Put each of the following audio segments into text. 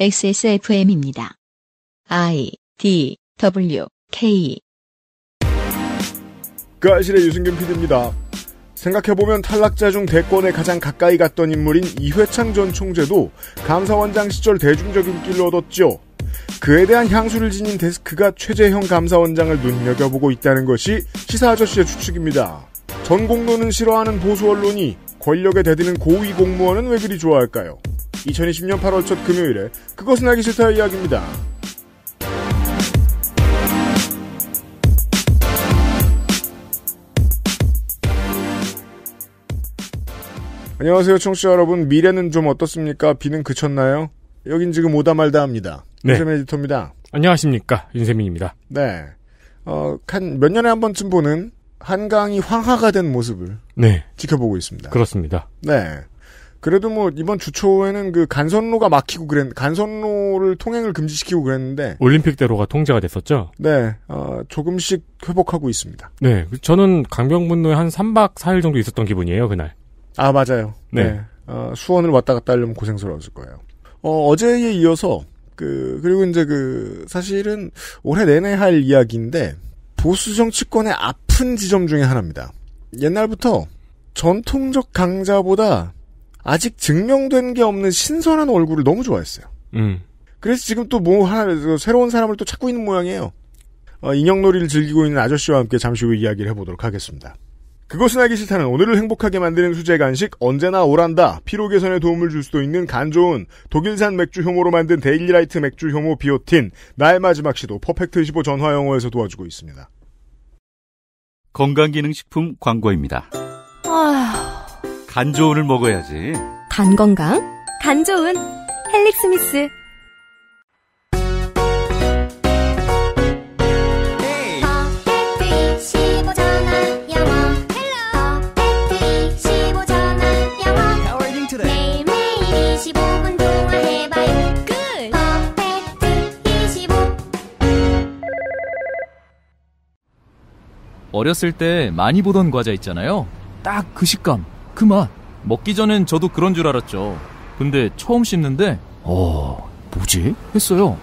XSFM입니다. I D W K 그 아실의 유승균 PD입니다. 생각해보면 탈락자 중 대권에 가장 가까이 갔던 인물인 이회창 전 총재도 감사원장 시절 대중적인 길로 얻었죠. 그에 대한 향수를 지닌 데스크가 최재형 감사원장을 눈여겨보고 있다는 것이 시사 아저씨의 추측입니다. 전공론은 싫어하는 보수 언론이 권력에 대드는 고위 공무원은 왜 그리 좋아할까요? 2020년 8월 첫 금요일에 그것은 알기 싫다 의 이야기입니다. 안녕하세요, 청취자 여러분. 미래는 좀 어떻습니까? 비는 그쳤나요? 여긴 지금 오다 말다 합니다. 네. 윤세민 에디터입니다. 안녕하십니까. 윤세민입니다. 네. 어, 한몇 년에 한 번쯤 보는 한강이 황화가 된 모습을 네. 지켜보고 있습니다. 그렇습니다. 네. 그래도 뭐 이번 주초에는 그 간선로가 막히고 그랬 간선로를 통행을 금지시키고 그랬는데 올림픽대로가 통제가 됐었죠. 네, 어, 조금씩 회복하고 있습니다. 네, 저는 강병분로에 한 3박 4일 정도 있었던 기분이에요 그날. 아 맞아요. 네, 네. 어, 수원을 왔다 갔다 하려면 고생스러웠을 거예요. 어, 어제에 이어서 그 그리고 이제 그 사실은 올해 내내 할 이야기인데 보수 정치권의 아픈 지점 중의 하나입니다. 옛날부터 전통적 강자보다 아직 증명된 게 없는 신선한 얼굴을 너무 좋아했어요. 음. 그래서 지금 또 뭐 하나 그 새로운 사람을 또 찾고 있는 모양이에요. 어, 인형놀이를 즐기고 있는 아저씨와 함께 잠시 후 이야기를 해보도록 하겠습니다. 그것은 알기 싫다는 오늘을 행복하게 만드는 수제 간식 언제나 오란다. 피로 개선에 도움을 줄 수도 있는 간 좋은 독일산 맥주 효모로 만든 데일리라이트 맥주 효모 비오틴. 나의 마지막 시도 퍼펙트 15 전화영어에서 도와주고 있습니다. 건강기능식품 광고입니다. 아... 간 좋은을 먹어야지. 간 건강? 간 좋은 헬릭스미스. 어렸을 때 많이 보던 과자 있잖아요. 딱 그 식감, 그 맛. 먹기 전엔 저도 그런 줄 알았죠. 근데 처음 씹는데, 어, 뭐지? 했어요.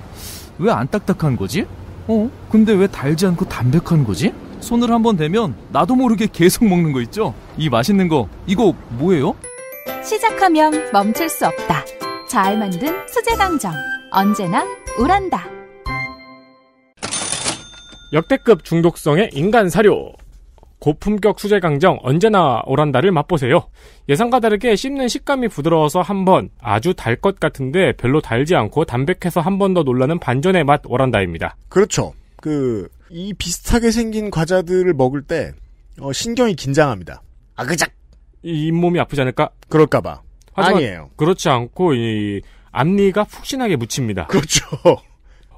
왜 안 딱딱한 거지? 어, 근데 왜 달지 않고 담백한 거지? 손을 한 번 대면 나도 모르게 계속 먹는 거 있죠? 이 맛있는 거, 이거 뭐예요? 시작하면 멈출 수 없다. 잘 만든 수제 강정. 언제나 우란다. 역대급 중독성의 인간 사료. 고품격 수제 강정 언제나 오란다를 맛보세요. 예상과 다르게 씹는 식감이 부드러워서 한 번, 아주 달 것 같은데 별로 달지 않고 담백해서 한 번 더 놀라는 반전의 맛 오란다입니다. 그렇죠. 그, 이 비슷하게 생긴 과자들을 먹을 때, 어, 신경이 긴장합니다. 아그작! 이 잇몸이 아프지 않을까? 그럴까봐. 아니에요. 그렇지 않고, 이, 앞니가 푹신하게 묻힙니다. 그렇죠.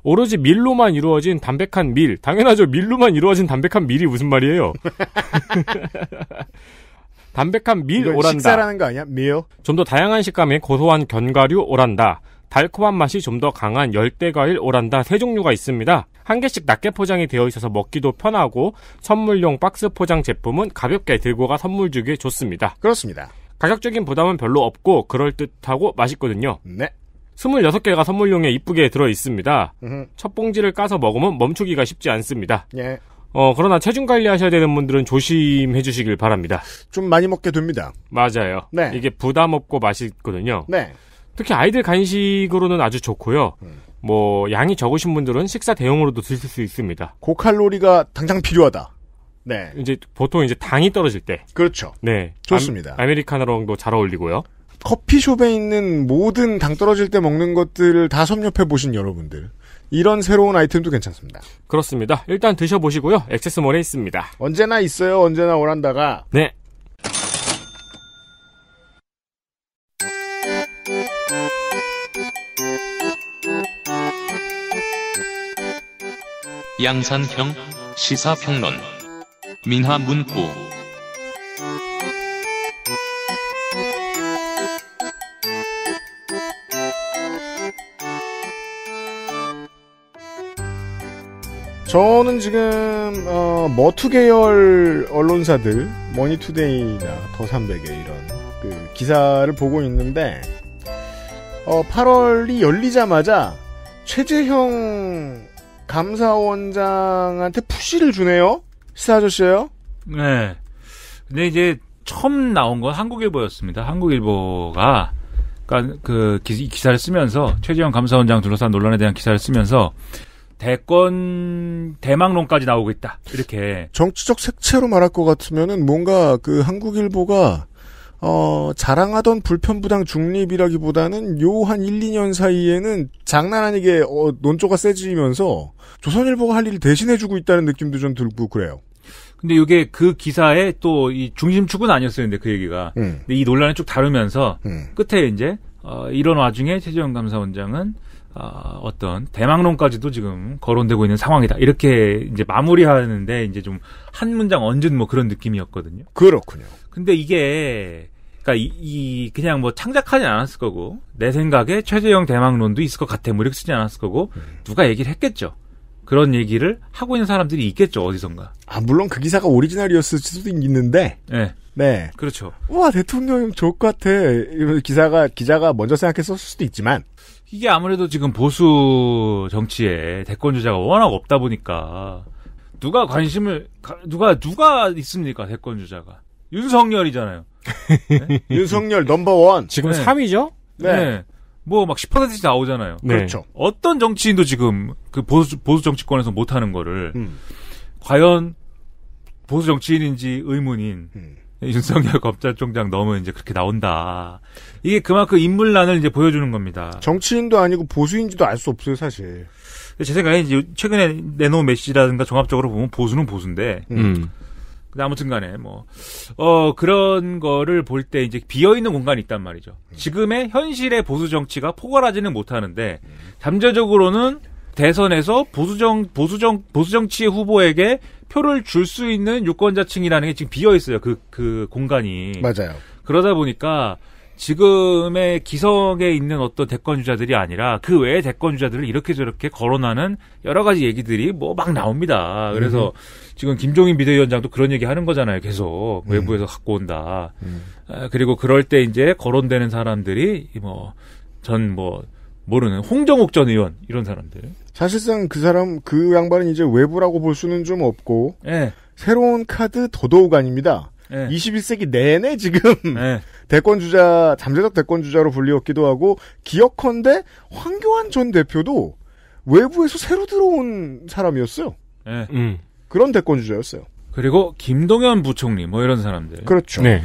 오로지 밀로만 이루어진 담백한 밀. 당연하죠. 밀로만 이루어진 담백한 밀이 무슨 말이에요? 담백한 밀 오란다. 식사라는 거 아니야? 밀? 좀 더 다양한 식감의 고소한 견과류 오란다. 달콤한 맛이 좀 더 강한 열대과일 오란다 세 종류가 있습니다. 한 개씩 낱개 포장이 되어 있어서 먹기도 편하고 선물용 박스 포장 제품은 가볍게 들고 가 선물 주기에 좋습니다. 그렇습니다. 가격적인 부담은 별로 없고 그럴듯하고 맛있거든요. 네. 26개가 선물용에 이쁘게 들어 있습니다. 첫 봉지를 까서 먹으면 멈추기가 쉽지 않습니다. 예. 어, 그러나 체중 관리하셔야 되는 분들은 조심해 주시길 바랍니다. 좀 많이 먹게 됩니다. 맞아요. 네. 이게 부담 없고 맛있거든요. 네. 특히 아이들 간식으로는 아주 좋고요. 음. 뭐 양이 적으신 분들은 식사 대용으로도 드실 수 있습니다. 고칼로리가 당장 필요하다. 네. 이제 보통 이제 당이 떨어질 때. 그렇죠. 네. 좋습니다. 아, 아메리카노랑도 잘 어울리고요. 커피숍에 있는 모든 당 떨어질 때 먹는 것들을 다 섭렵해 보신 여러분들. 이런 새로운 아이템도 괜찮습니다. 그렇습니다. 일단 드셔보시고요. 액세스몰에 있습니다. 언제나 있어요. 언제나 오란다가 네. 양산형 시사평론 민화문구 저는 지금 어, 머투 계열 언론사들 머니투데이나 더삼백에 이런 그 기사를 보고 있는데 어, 8월이 열리자마자 최재형 감사원장한테 푸시를 주네요. 시사 아저씨예요. 네. 근데 이제 처음 나온 건 한국일보였습니다. 한국일보가 그러니까 그 기, 사를 쓰면서 최재형 감사원장 둘러싼 논란에 대한 기사를 쓰면서 대권 대망론까지 나오고 있다. 이렇게 정치적 색채로 말할 것 같으면은 뭔가 그 한국일보가 어, 자랑하던 불편부당 중립이라기보다는 요 한 1, 2년 사이에는 장난 아니게 어, 논조가 세지면서 조선일보가 할 일을 대신해주고 있다는 느낌도 좀 들고 그래요. 근데 이게 그 기사의 또이 중심축은 아니었었는데 그 얘기가. 음. 근데 이 논란을 쭉 다루면서 음. 끝에 이제 어, 이런 와중에 최재형 감사원장은 어, 어떤 대망론까지도 지금 거론되고 있는 상황이다. 이렇게 이제 마무리하는데 이제 좀 한 문장 얹은 뭐 그런 느낌이었거든요. 그렇군요. 근데 이게 그니까 이, 이 그냥 뭐창작하지 않았을 거고 내 생각에 최재형 대망론도 있을 것 같아. 뭐 이렇게 쓰지 않았을 거고 음. 누가 얘기를 했겠죠. 그런 얘기를 하고 있는 사람들이 있겠죠 어디선가. 아 물론 그 기사가 오리지널이었을 수도 있는데. 네. 네. 그렇죠. 우와 대통령 좋을 것 같아. 이런 기사가 기자가 먼저 생각했을 수도 있지만 이게 아무래도 지금 보수 정치에 대권 주자가 워낙 없다 보니까 누가 관심을 누가 누가 있습니까 대권 주자가 윤석열이잖아요. 네? 윤석열 넘버 원. 지금 네. 3위죠? 네. 네. 뭐막 10%씩 나오잖아요. 네. 그렇죠. 어떤 정치인도 지금 그 보수 보수 정치권에서 못 하는 거를 음. 과연 보수 정치인인지 의문인 음. 윤석열 검찰총장 너무 이제 그렇게 나온다. 이게 그만큼 인물난을 이제 보여주는 겁니다. 정치인도 아니고 보수인지도 알 수 없어요, 사실. 제 생각에 이제 최근에 내놓은 메시라든가 지 종합적으로 보면 보수는 보수인데, 음. 아무튼간에 뭐 어 그런 거를 볼 때 이제 비어 있는 공간이 있단 말이죠. 음. 지금의 현실의 보수 정치가 포괄하지는 못하는데 음. 잠재적으로는 대선에서 보수정 보수정 보수정치 후보에게 표를 줄 수 있는 유권자층이라는 게 지금 비어 있어요. 그그 그 공간이 맞아요. 그러다 보니까 지금의 기성에 있는 어떤 대권 주자들이 아니라 그 외의 대권 주자들을 이렇게 저렇게 거론하는 여러 가지 얘기들이 뭐 막 나옵니다. 그래서 음. 지금 김종인 비대위원장도 그런 얘기 하는 거잖아요. 계속 음. 외부에서 갖고 온다. 음. 아, 그리고 그럴 때 이제 거론되는 사람들이 뭐 전뭐 뭐 모르는 홍정욱 전 의원 이런 사람들. 사실상 그 사람 그 양반은 이제 외부라고 볼 수는 좀 없고 네. 새로운 카드 더더욱 아닙니다. 네. 예. 21세기 내내 지금 네. 대권 주자 잠재적 대권 주자로 불리웠기도 하고 기억컨대 황교안 전 대표도 외부에서 새로 들어온 사람이었어요. 음. 그런 대권 주자였어요. 그리고 김동연 부총리 뭐 이런 사람들. 그렇죠. 네.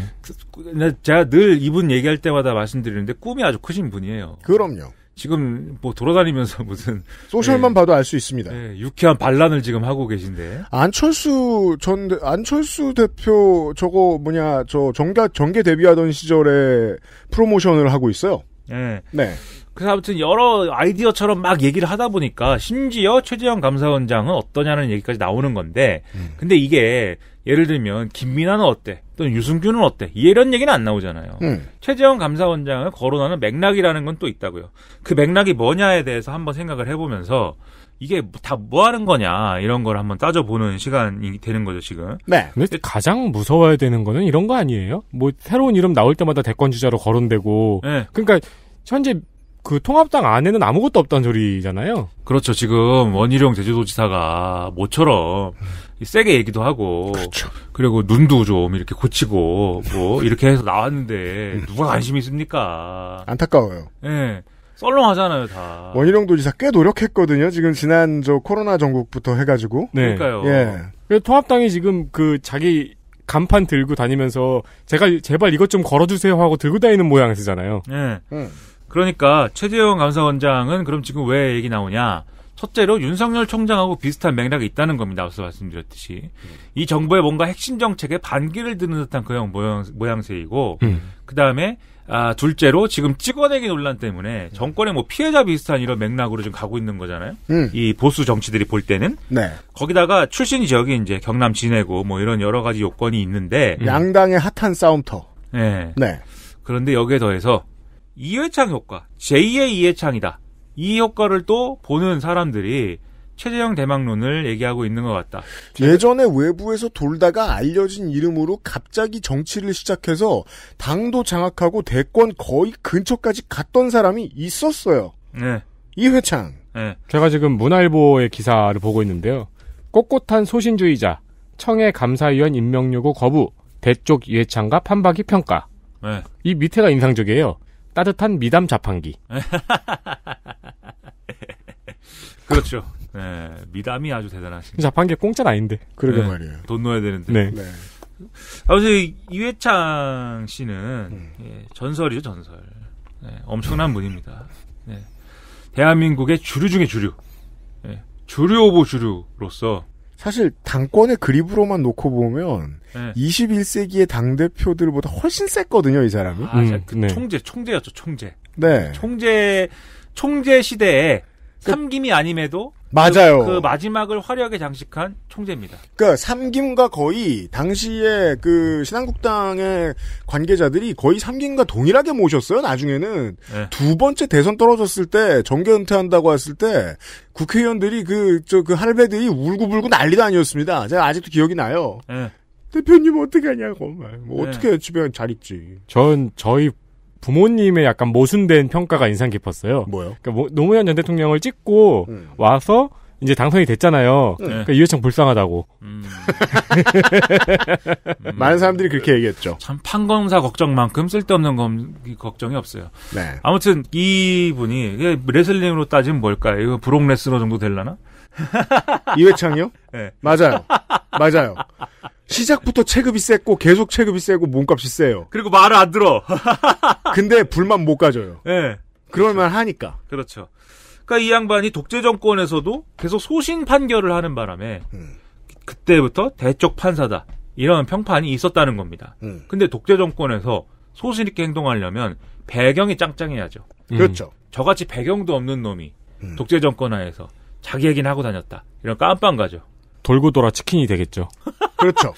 제가 늘 이분 얘기할 때마다 말씀드리는데 꿈이 아주 크신 분이에요. 그럼요. 지금 뭐 돌아다니면서 무슨 소셜만 예, 봐도 알 수 있습니다. 예, 유쾌한 반란을 지금 하고 계신데 안철수 전 안철수 대표 저거 뭐냐 저 정가 정계 데뷔하던 시절에 프로모션을 하고 있어요. 예. 네. 네. 그래서 아무튼 여러 아이디어처럼 막 얘기를 하다 보니까 심지어 최재형 감사원장은 어떠냐는 얘기까지 나오는 건데 음. 근데 이게 예를 들면 김민아는 어때 또는 유승규는 어때 이런 얘기는 안 나오잖아요. 음. 최재형 감사원장을 거론하는 맥락이라는 건 또 있다고요. 그 맥락이 뭐냐에 대해서 한번 생각을 해보면서 이게 다 뭐 하는 거냐 이런 걸 한번 따져보는 시간이 되는 거죠 지금. 네. 근데 가장 무서워야 되는 거는 이런 거 아니에요? 뭐 새로운 이름 나올 때마다 대권 주자로 거론되고. 네. 그러니까 현재 그 통합당 안에는 아무것도 없다는 소리잖아요. 그렇죠. 지금 원희룡 제주도지사가 모처럼 세게 얘기도 하고 그렇죠. 그리고 눈도 좀 이렇게 고치고 뭐 이렇게 해서 나왔는데 누가 관심이 있습니까? 안타까워요. 예. 네. 썰렁하잖아요, 다. 원희룡 도지사 꽤 노력했거든요. 지금 지난 저 코로나 전국부터 해가지고. 네. 그러니까요. 예. 통합당이 지금 그 자기 간판 들고 다니면서 제가 제발 이것 좀 걸어주세요 하고 들고 다니는 모양새잖아요. 예. 음. 그러니까 최재형 감사원장은 그럼 지금 왜 얘기 나오냐? 첫째로 윤석열 총장하고 비슷한 맥락이 있다는 겁니다. 앞서 말씀드렸듯이. 이 정부의 뭔가 핵심 정책에 반기를 드는 듯한 그형 모양, 모양 새이고 음. 그 다음에, 아, 둘째로 지금 찍어내기 논란 때문에 정권의 뭐 피해자 비슷한 이런 맥락으로 지금 가고 있는 거잖아요. 음. 이 보수 정치들이 볼 때는. 네. 거기다가 출신 지역이 이제 경남 진해고 뭐 이런 여러 가지 요건이 있는데. 양당의 핫한 싸움터. 네. 네. 그런데 여기에 더해서 이회창 효과, 제2의 이회창이다이 효과를 또 보는 사람들이 최재형 대망론을 얘기하고 있는 것 같다. 예전에 외부에서 돌다가 알려진 이름으로 갑자기 정치를 시작해서 당도 장악하고 대권 거의 근처까지 갔던 사람이 있었어요. 네. 이회창. 네. 제가 지금 문화일보의 기사를 보고 있는데요. 꼿꼿한 소신주의자, 청해 감사위원 임명 요구 거부, 대쪽 이회창과 판박이 평가. 네. 이 밑에가 인상적이에요. 따뜻한 미담 자판기. 그렇죠. 네, 미담이 아주 대단하신. 자판기 공짜는 아닌데. 그러게 네, 말이에요. 돈 넣어야 되는데. 네. 네. 아무튼 이회창 씨는 음. 예, 전설이죠 전설. 네, 엄청난 분입니다. 네. 대한민국의 주류 중의 주류. 네, 주류 오브 주류로서 사실 당권의 그립으로만 놓고 보면 네. 21세기의 당 대표들보다 훨씬 셌거든요, 이 사람이. 아, 음, 그 네. 총재, 총재였죠, 총재. 네. 총재 총재 시대에 삼김이 아님에도 맞아요. 그, 그, 마지막을 화려하게 장식한 총재입니다. 그러니까 삼김과 거의 당시에 그 신한국당의 관계자들이 거의 삼김과 동일하게 모셨어요. 나중에는 네. 두 번째 대선 떨어졌을 때 정계 은퇴한다고 했을 때 국회의원들이 그 저그 그 할배들이 울고불고 난리도 아니었습니다. 제가 아직도 기억이 나요. 네. 대표님 어떻게 하냐고 뭐 네. 어떻게 집에 잘 있지. 전 저희 부모님의 약간 모순된 평가가 인상 깊었어요. 뭐요? 그러니까 노무현 전 대통령을 찍고 음. 와서 이제 당선이 됐잖아요. 음. 그러니까 네. 그러니까 이회창 불쌍하다고. 음. 많은 사람들이 그렇게 얘기했죠. 참 판검사 걱정만큼 쓸데없는 검, 걱정이 없어요. 네. 아무튼 이분이 레슬링으로 따지면 뭘까요? 이거 브록 레스로 정도 될라나? 이회창이요? 네. 맞아요. 맞아요. 시작부터 체급이 셌고 계속 체급이 세고 몸값이 세요. 그리고 말을 안 들어. 근데 불만 못 가져요. 예. 네. 그럴만 그렇죠. 하니까. 그렇죠. 그러니까 이 양반이 독재 정권에서도 계속 소신 판결을 하는 바람에 음. 그때부터 대적 판사다 이런 평판이 있었다는 겁니다. 음. 근데 독재 정권에서 소신 있게 행동하려면 배경이 짱짱해야죠. 음. 그렇죠. 저같이 배경도 없는 놈이 음. 독재 정권 하에서 자기 얘기는 하고 다녔다. 이런 깜빵 가죠. 돌고 돌아 치킨이 되겠죠. 그렇죠.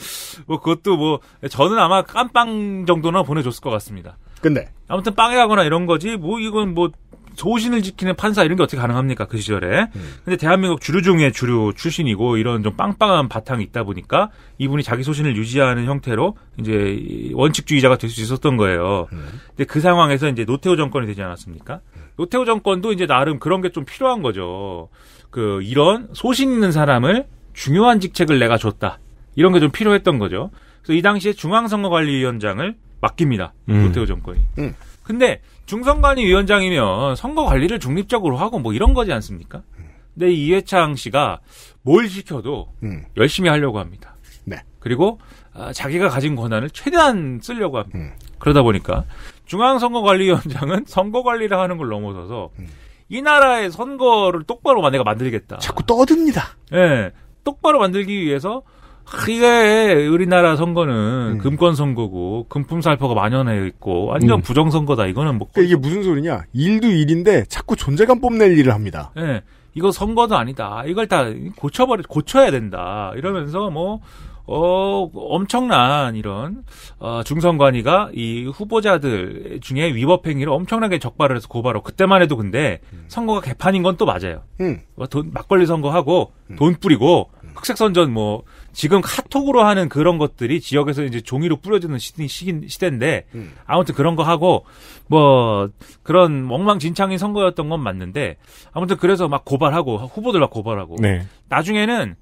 뭐 그것도 뭐 저는 아마 깜빵 정도나 보내줬을 것 같습니다. 근데 아무튼 빵에 가거나 이런 거지 뭐 이건 뭐 소신을 지키는 판사 이런 게 어떻게 가능합니까 그 시절에 음. 근데 대한민국 주류 중에 주류 출신이고 이런 좀 빵빵한 바탕이 있다 보니까 이분이 자기 소신을 유지하는 형태로 이제 원칙주의자가 될 수 있었던 거예요 음. 근데 그 상황에서 이제 노태우 정권이 되지 않았습니까 음. 노태우 정권도 이제 나름 그런 게 좀 필요한 거죠 그 이런 소신 있는 사람을 중요한 직책을 내가 줬다. 이런 게 좀 필요했던 거죠. 그래서 이 당시에 중앙선거관리위원장을 맡깁니다. 음. 노태우 정권이. 음. 근데 중선관위위원장이면 선거관리를 중립적으로 하고 뭐 이런 거지 않습니까? 근데 이회창 씨가 뭘 시켜도 음. 열심히 하려고 합니다. 네. 그리고 아, 자기가 가진 권한을 최대한 쓰려고 합니다. 음. 그러다 보니까 중앙선거관리위원장은 선거관리를 하는 걸 넘어서서 음. 이 나라의 선거를 똑바로 내가 만들겠다. 자꾸 떠듭니다. 예. 네. 똑바로 만들기 위해서 아, 이게 우리나라 선거는 음. 금권 선거고 금품 살포가 만연해 있고 완전 음. 부정 선거다. 이거는 뭐 그러니까 이게 무슨 소리냐? 일도 일인데 자꾸 존재감 뽐낼 일을 합니다. 예. 네. 이거 선거도 아니다. 이걸 다 고쳐버려 고쳐야 된다. 이러면서 뭐 어, 엄청난 이런, 어, 중선관위가 이 후보자들 중에 위법행위를 엄청나게 적발을 해서 고발하고, 그때만 해도 근데 음. 선거가 개판인 건 또 맞아요. 음. 뭐 돈, 막걸리 선거하고, 음. 돈 뿌리고, 흑색선전 뭐 지금 카톡으로 하는 그런 것들이 지역에서 이제 종이로 뿌려지는 시기, 시대인데 음. 아무튼 그런 거 하고 뭐 그런 엉망진창인 선거였던 건 맞는데 아무튼 그래서 막 고발하고 후보들 막 고발하고 네. 나중에는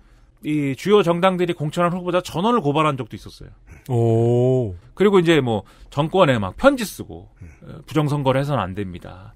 이 주요 정당들이 공천한 후보자 전원을 고발한 적도 있었어요. 오. 그리고 이제 뭐 정권에 막 편지 쓰고 음. 부정선거를 해서는 안 됩니다.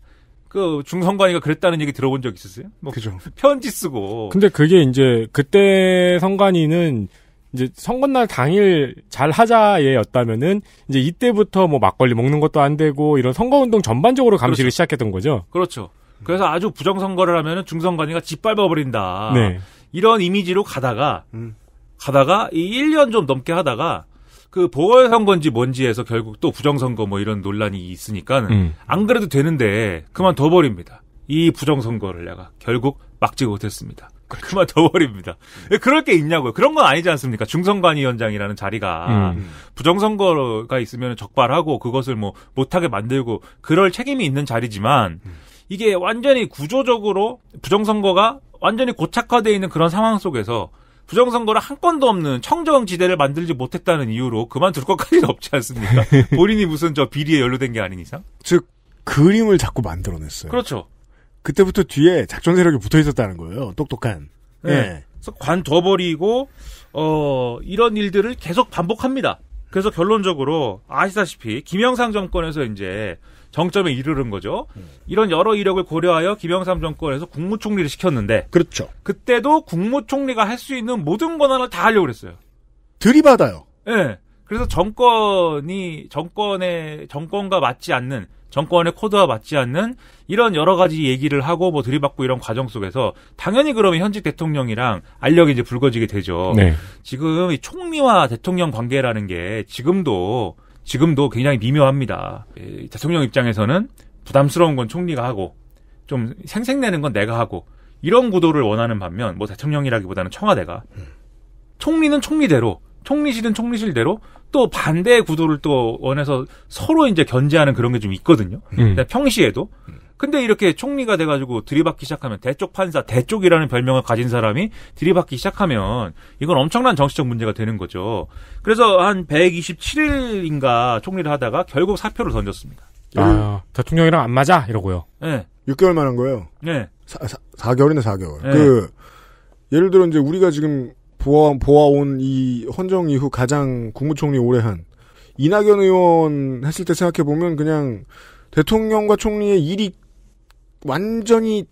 그 중선관위가 그랬다는 얘기 들어본 적 있으세요? 뭐 그죠. 편지 쓰고. 근데 그게 이제 그때 선관위는 이제 선거날 당일 잘 하자예였다면은 이제 이때부터 뭐 막걸리 먹는 것도 안 되고 이런 선거운동 전반적으로 감시를 그렇죠. 시작했던 거죠. 그렇죠. 그래서 아주 부정선거를 하면은 중선관위가 짓밟아버린다. 네. 이런 이미지로 가다가 음. 가다가 이 1년 좀 넘게 하다가 그 보궐선거인지 뭔지해서 결국 또 부정선거 뭐 이런 논란이 있으니까 음. 안 그래도 되는데 그만둬버립니다. 이 부정선거를 내가 결국 막지 못했습니다. 그렇죠. 그만둬버립니다 음. 그럴 게 있냐고요. 그런 건 아니지 않습니까? 중선관위원장이라는 자리가 음. 부정선거가 있으면 적발하고 그것을 뭐 못하게 만들고 그럴 책임이 있는 자리지만 음. 이게 완전히 구조적으로 부정선거가 완전히 고착화되어 있는 그런 상황 속에서 부정선거를 한 건도 없는 청정지대를 만들지 못했다는 이유로 그만둘 것까지는 없지 않습니까? 본인이 무슨 저 비리에 연루된 게 아닌 이상? 즉, 그림을 자꾸 만들어냈어요. 그렇죠. 그때부터 뒤에 작전 세력이 붙어 있었다는 거예요. 똑똑한. 네. 네. 그래서 관둬 버리고, 어, 이런 일들을 계속 반복합니다. 그래서 결론적으로 아시다시피 김영상 정권에서 이제 정점에 이르른 거죠. 이런 여러 이력을 고려하여 김영삼 정권에서 국무총리를 시켰는데 그렇죠. 그때도 국무총리가 할 수 있는 모든 권한을 다 하려고 그랬어요. 들이받아요. 예. 네. 그래서 정권이 정권의 정권과 맞지 않는 정권의 코드와 맞지 않는 이런 여러 가지 얘기를 하고 뭐 들이받고 이런 과정 속에서 당연히 그러면 현직 대통령이랑 알력이 이제 불거지게 되죠. 네. 지금 이 총리와 대통령 관계라는 게 지금도 지금도 굉장히 미묘합니다. 대통령 입장에서는 부담스러운 건 총리가 하고 좀 생색내는 건 내가 하고 이런 구도를 원하는 반면 뭐 대통령이라기보다는 청와대가 음. 총리는 총리대로 총리실은 총리실대로 또 반대의 구도를 또 원해서 서로 이제 견제하는 그런 게 좀 있거든요. 음. 평시에도 음. 근데 이렇게 총리가 돼가지고 들이받기 시작하면 대쪽 판사, 대쪽이라는 별명을 가진 사람이 들이받기 시작하면 이건 엄청난 정치적 문제가 되는 거죠. 그래서 한 127일인가 총리를 하다가 결국 사표를 던졌습니다. 아, 음. 대통령이랑 안 맞아 이러고요. 네. 6개월만 한 거예요. 네. 4, 개월이네 4개월. 네. 그 예를 들어 이제 우리가 지금 보아 보아온 이 헌정 이후 가장 국무총리 오래 한 이낙연 의원 했을 때 생각해 보면 그냥 대통령과 총리의 일이 완전히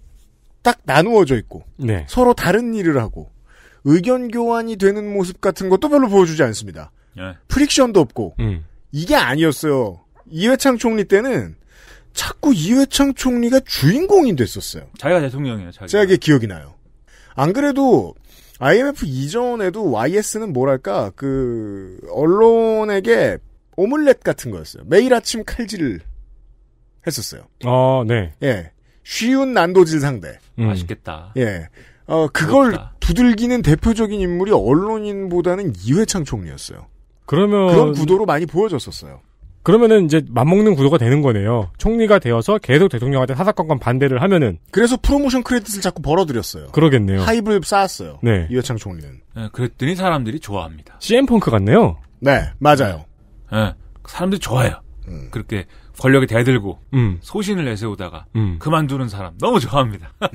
딱 나누어져 있고 네. 서로 다른 일을 하고 의견 교환이 되는 모습 같은 것도 별로 보여주지 않습니다. 네. 프릭션도 없고 음. 이게 아니었어요. 이회창 총리 때는 자꾸 이회창 총리가 주인공이 됐었어요. 자기가 대통령이에요. 자기가. 제가 기억이 나요. 안 그래도 IMF 이전에도 YS는 뭐랄까 그 언론에게 오믈렛 같은 거였어요. 매일 아침 칼질을 했었어요. 아, 네. 예. 쉬운 난도질 상대. 음. 맛있겠다. 예. 어, 그걸 그렇다. 두들기는 대표적인 인물이 언론인보다는 이회창 총리였어요. 그러면. 그런 구도로 많이 보여졌었어요. 그러면은 이제 맞먹는 구도가 되는 거네요. 총리가 되어서 계속 대통령한테 사사건건 반대를 하면은. 그래서 프로모션 크레딧을 자꾸 벌어들였어요. 그러겠네요. 하입을 쌓았어요. 네. 이회창 총리는. 네, 그랬더니 사람들이 좋아합니다. CM펑크 같네요. 네, 맞아요. 네, 사람들이 좋아요. 해 음. 그렇게 권력이 대들고 음. 소신을 내세우다가 음. 그만두는 사람 너무 좋아합니다. 네.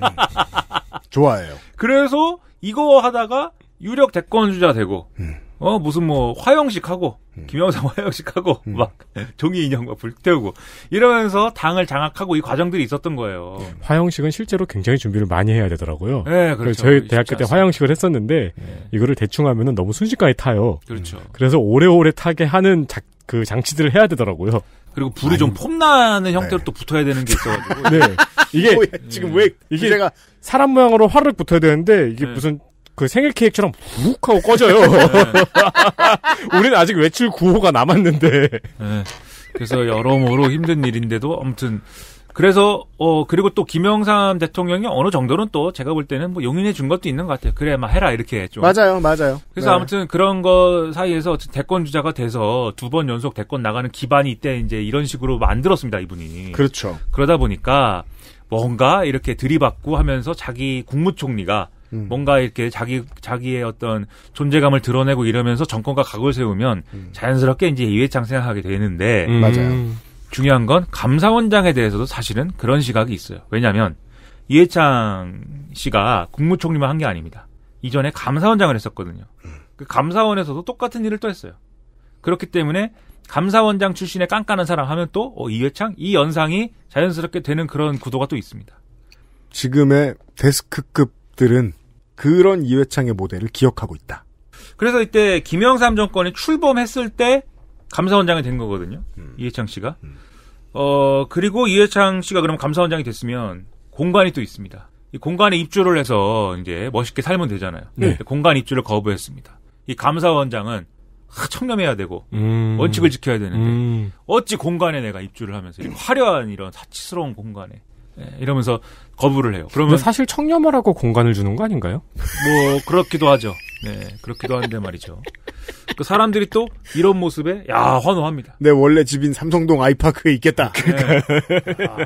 좋아해요. 그래서 이거 하다가 유력 대권주자 되고 음. 어 무슨 뭐 화영식 하고 음. 김영삼 화영식 하고 음. 막 종이 인형 막 불태우고 이러면서 당을 장악하고 이 과정들이 있었던 거예요. 네. 화영식은 실제로 굉장히 준비를 많이 해야 되더라고요. 네, 그렇죠. 저희 대학교 때 화영식을 했었는데 네. 이거를 대충 하면은 너무 순식간에 타요. 그렇죠. 그래서 오래오래 타게 하는 작, 그 장치들을 해야 되더라고요. 그리고 불이 좀 폼나는 형태로 네. 또 붙어야 되는 게 있어가지고. 네. 이게 뭐야, 지금 왜 음, 이게 제가 사람 모양으로 화를 붙어야 되는데 이게 네. 무슨 그 생일 케이크처럼 훅 하고 꺼져요. 네. 우리는 아직 외출 구호가 남았는데. 네. 그래서 여러모로 힘든 일인데도 아무튼 그래서 어 그리고 또 김영삼 대통령이 어느 정도는 또 제가 볼 때는 뭐 용인해 준 것도 있는 것 같아요. 그래 막 해라 이렇게 좀 맞아요, 맞아요. 그래서 네. 아무튼 그런 거 사이에서 대권 주자가 돼서 두 번 연속 대권 나가는 기반이 이때 이제 이런 식으로 만들었습니다 이분이. 그렇죠. 그러다 보니까 뭔가 이렇게 들이받고 하면서 자기 국무총리가 음. 뭔가 이렇게 자기 자기의 어떤 존재감을 드러내고 이러면서 정권과 각을 세우면 음. 자연스럽게 이제 이회창 생각하게 되는데 음. 맞아요. 중요한 건 감사원장에 대해서도 사실은 그런 시각이 있어요. 왜냐하면 이해창 씨가 국무총리만 한 게 아닙니다. 이전에 감사원장을 했었거든요. 그 감사원에서도 똑같은 일을 또 했어요. 그렇기 때문에 감사원장 출신의 깐깐한 사람 하면 또 어, 이회창 이 연상이 자연스럽게 되는 그런 구도가 또 있습니다. 지금의 데스크급들은 그런 이회창의 모델을 기억하고 있다. 그래서 이때 김영삼 정권이 출범했을 때 감사원장이 된 거거든요. 음. 이해창 씨가. 음. 어, 그리고 이해창 씨가 그럼 감사원장이 됐으면 공간이 또 있습니다. 이 공간에 입주를 해서 이제 멋있게 살면 되잖아요. 네. 공간 입주를 거부했습니다. 이 감사원장은 하, 청렴해야 되고 음. 원칙을 지켜야 되는데 음. 어찌 공간에 내가 입주를 하면서 이런 화려한 이런 사치스러운 공간에 예, 이러면서 거부를 해요. 그러면 사실 청렴하라고 공간을 주는 거 아닌가요? 뭐 그렇기도 하죠. 네, 그렇기도 한데 말이죠. 그 사람들이 또 이런 모습에 야 환호합니다. 내 네, 원래 집인 삼성동 아이파크에 있겠다. 네. 아.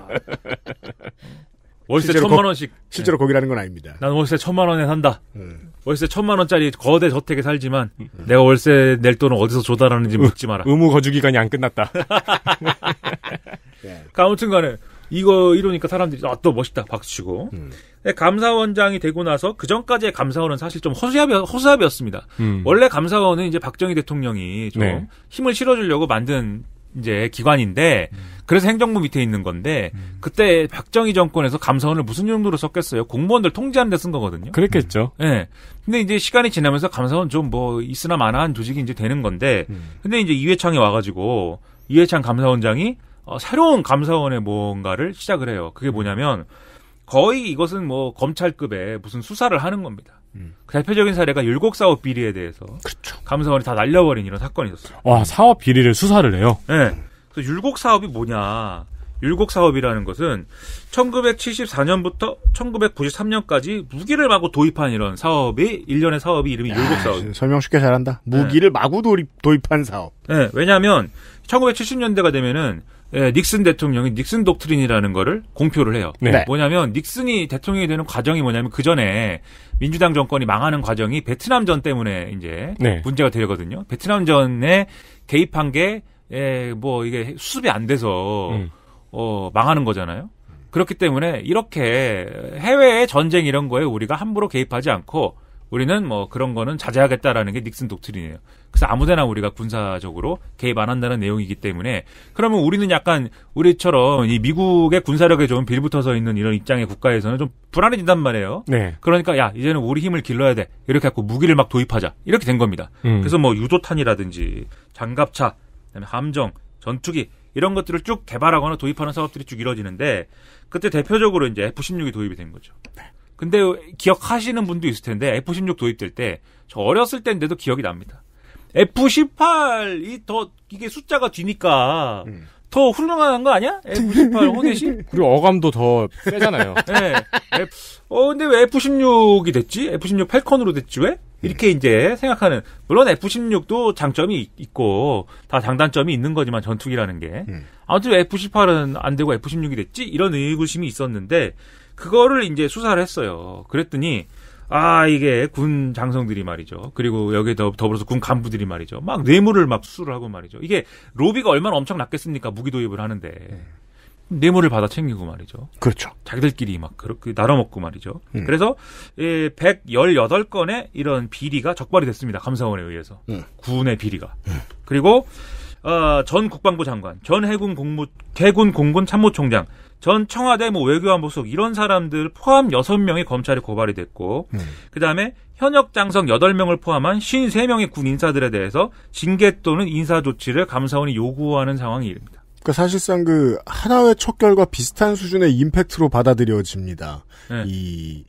월세 천만 원씩. 실제로 네. 거기라는 건 아닙니다. 난 월세 천만 원에 산다. 음. 월세 천만 원짜리 거대 저택에 살지만 음. 내가 월세 낼 돈은 어디서 조달하는지 묻지 마라. 의무 거주 기간이 안 끝났다. 네. 그러니까 아무튼간에 이거 이러니까 사람들이 아또 멋있다 박수치고. 음. 예, 감사원장이 되고 나서 그 전까지의 감사원은 사실 좀 허수아비, 허수아비였습니다. 음. 원래 감사원은 이제 박정희 대통령이 좀 네. 힘을 실어주려고 만든 이제 기관인데 음. 그래서 행정부 밑에 있는 건데 음. 그때 박정희 정권에서 감사원을 무슨 용도로 썼겠어요? 공무원들 통제하는 데 쓴 거거든요. 그랬겠죠. 음. 예. 네. 근데 이제 시간이 지나면서 감사원 좀 뭐 있으나 마나한 조직이 이제 되는 건데 음. 근데 이제 이회창이 와가지고 이회창 감사원장이 어, 새로운 감사원의 뭔가를 시작을 해요. 그게 음. 뭐냐면 거의 이것은 뭐 검찰급의 무슨 수사를 하는 겁니다. 음. 그 대표적인 사례가 율곡 사업 비리에 대해서 그렇죠. 감사원이 다 날려버린 이런 사건이 있었어요. 와 사업 비리를 수사를 해요. 네. 그래서 율곡 사업이 뭐냐? 율곡 사업이라는 것은 1974년부터 1993년까지 무기를 마구 도입한 이런 사업이 일련의 사업이 이름이 율곡 사업. 설명 쉽게 잘한다. 네. 무기를 네. 마구 도입, 도입한 사업. 네. 왜냐하면 1970년대가 되면은 예, 닉슨 대통령이 닉슨 독트린이라는 거를 공표를 해요. 네. 네. 뭐냐면 닉슨이 대통령이 되는 과정이 뭐냐면 그 전에 민주당 정권이 망하는 과정이 베트남 전 때문에 이제 네. 문제가 되거든요. 베트남 전에 개입한 게 예, 뭐 이게 수습이 안 돼서 음. 어, 망하는 거잖아요. 그렇기 때문에 이렇게 해외의 전쟁 이런 거에 우리가 함부로 개입하지 않고 우리는 뭐 그런 거는 자제하겠다라는 게 닉슨 독트린이에요. 그래서 아무데나 우리가 군사적으로 개입 안 한다는 내용이기 때문에 그러면 우리는 약간 우리처럼 이 미국의 군사력에 좀 빌붙어서 있는 이런 입장의 국가에서는 좀 불안해진단 말이에요. 네. 그러니까 야 이제는 우리 힘을 길러야 돼 이렇게 갖고 무기를 막 도입하자 이렇게 된 겁니다. 음. 그래서 뭐유도탄이라든지 장갑차, 그다음에 함정, 전투기 이런 것들을 쭉 개발하거나 도입하는 사업들이 쭉 이뤄지는데 그때 대표적으로 이제 F-16이 도입이 된 거죠. 네. 근데 기억하시는 분도 있을 텐데 F16 도입될 때 저 어렸을 때인데도 기억이 납니다. F18이 더 이게 숫자가 뒤니까 음. 더 훌륭한 거 아니야? F18 호넷이? 그리고 어감도 더 세잖아요. 네. F, 어, 근데 왜 F16이 됐지? F16 팔컨으로 됐지 왜? 이렇게 음. 이제 생각하는, 물론 F16도 장점이 있고, 다 장단점이 있는 거지만 전투기라는 게. 음. 아무튼 F18은 안 되고 F16이 됐지? 이런 의구심이 있었는데, 그거를 이제 수사를 했어요. 그랬더니 아 이게 군 장성들이 말이죠. 그리고 여기 더, 더불어서 군 간부들이 말이죠. 막 뇌물을 막 수수를 하고 말이죠. 이게 로비가 얼마나 엄청났겠습니까? 무기 도입을 하는데 네. 뇌물을 받아 챙기고 말이죠. 그렇죠. 자기들끼리 막 그렇게 나눠먹고 말이죠. 음. 그래서 예, 118건의 이런 비리가 적발이 됐습니다. 감사원에 의해서 음. 군의 비리가 음. 그리고 어, 전 국방부 장관, 전 해군 공무 해군 공군 참모총장 전 청와대 뭐 외교안보 속 이런 사람들 포함 6명이 검찰에 고발이 됐고 음. 그다음에 현역 장성 8명을 포함한 53명의 군 인사들에 대해서 징계 또는 인사 조치를 감사원이 요구하는 상황이 이릅니다. 그러니까 사실상 그 하나의 첫결과 비슷한 수준의 임팩트로 받아들여집니다. 네. 이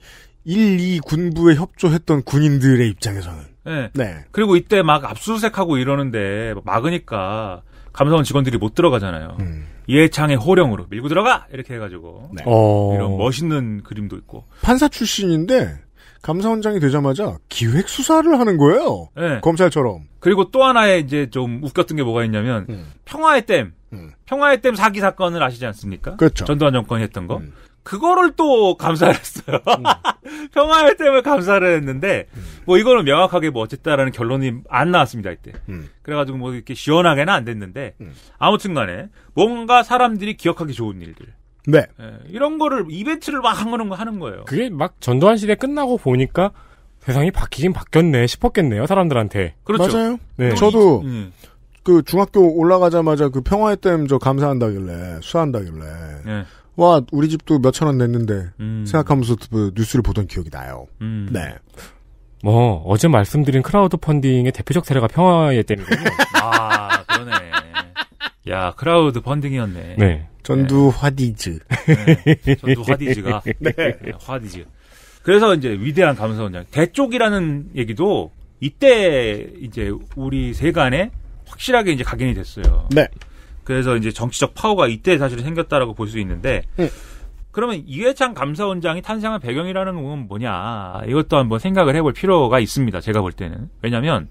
1, 2 군부에 협조했던 군인들의 입장에서는. 네. 네. 그리고 이때 막 압수수색하고 이러는데 막으니까 감사원 직원들이 못 들어가잖아요. 음. 이해창의 호령으로 밀고 들어가 이렇게 해가지고 네. 어... 이런 멋있는 그림도 있고 판사 출신인데 감사원장이 되자마자 기획 수사를 하는 거예요. 네. 검찰처럼. 그리고 또 하나의 이제 좀 웃겼던 게 뭐가 있냐면 음. 평화의 댐, 음. 평화의 댐 사기 사건을 아시지 않습니까? 그렇죠. 전두환 정권이 했던 거. 음. 그거를 또 감사를 했어요. 음. 평화의 댐에 감사를 했는데 음. 뭐 이거는 명확하게 뭐 어쨌다라는 결론이 안 나왔습니다 이때. 음. 그래가지고 뭐 이렇게 시원하게는 안 됐는데 음. 아무튼간에 뭔가 사람들이 기억하기 좋은 일들. 네. 예, 이런 거를 이벤트를 막한 거는 거 하는 거예요. 그게 막 전두환 시대 끝나고 보니까 세상이 바뀌긴 바뀌었네 싶었겠네요 사람들한테. 그렇죠. 맞아요. 네. 그렇죠. 저도 예. 그 중학교 올라가자마자 그 평화의 땜 저 감사한다길래 수한다길래 네. 예. 와 우리 집도 몇천 원 냈는데 음. 생각하면서 그 뉴스를 보던 기억이 나요. 음. 네. 뭐 어제 말씀드린 크라우드 펀딩의 대표적 사례가 평화의 때문이군요. 아 그러네. 야 크라우드 펀딩이었네. 네. 전두 네. 화디즈. 네. 전두 화디즈가. 네. 네. 화디즈. 그래서 이제 위대한 감성은 대쪽이라는 얘기도 이때 이제 우리 세간에 확실하게 이제 각인이 됐어요. 네. 그래서 이제 정치적 파워가 이때 사실 생겼다라고 볼 수 있는데 네. 그러면 이회창 감사원장이 탄생한 배경이라는 건 뭐냐 이것도 한번 생각을 해볼 필요가 있습니다. 제가 볼 때는 왜냐하면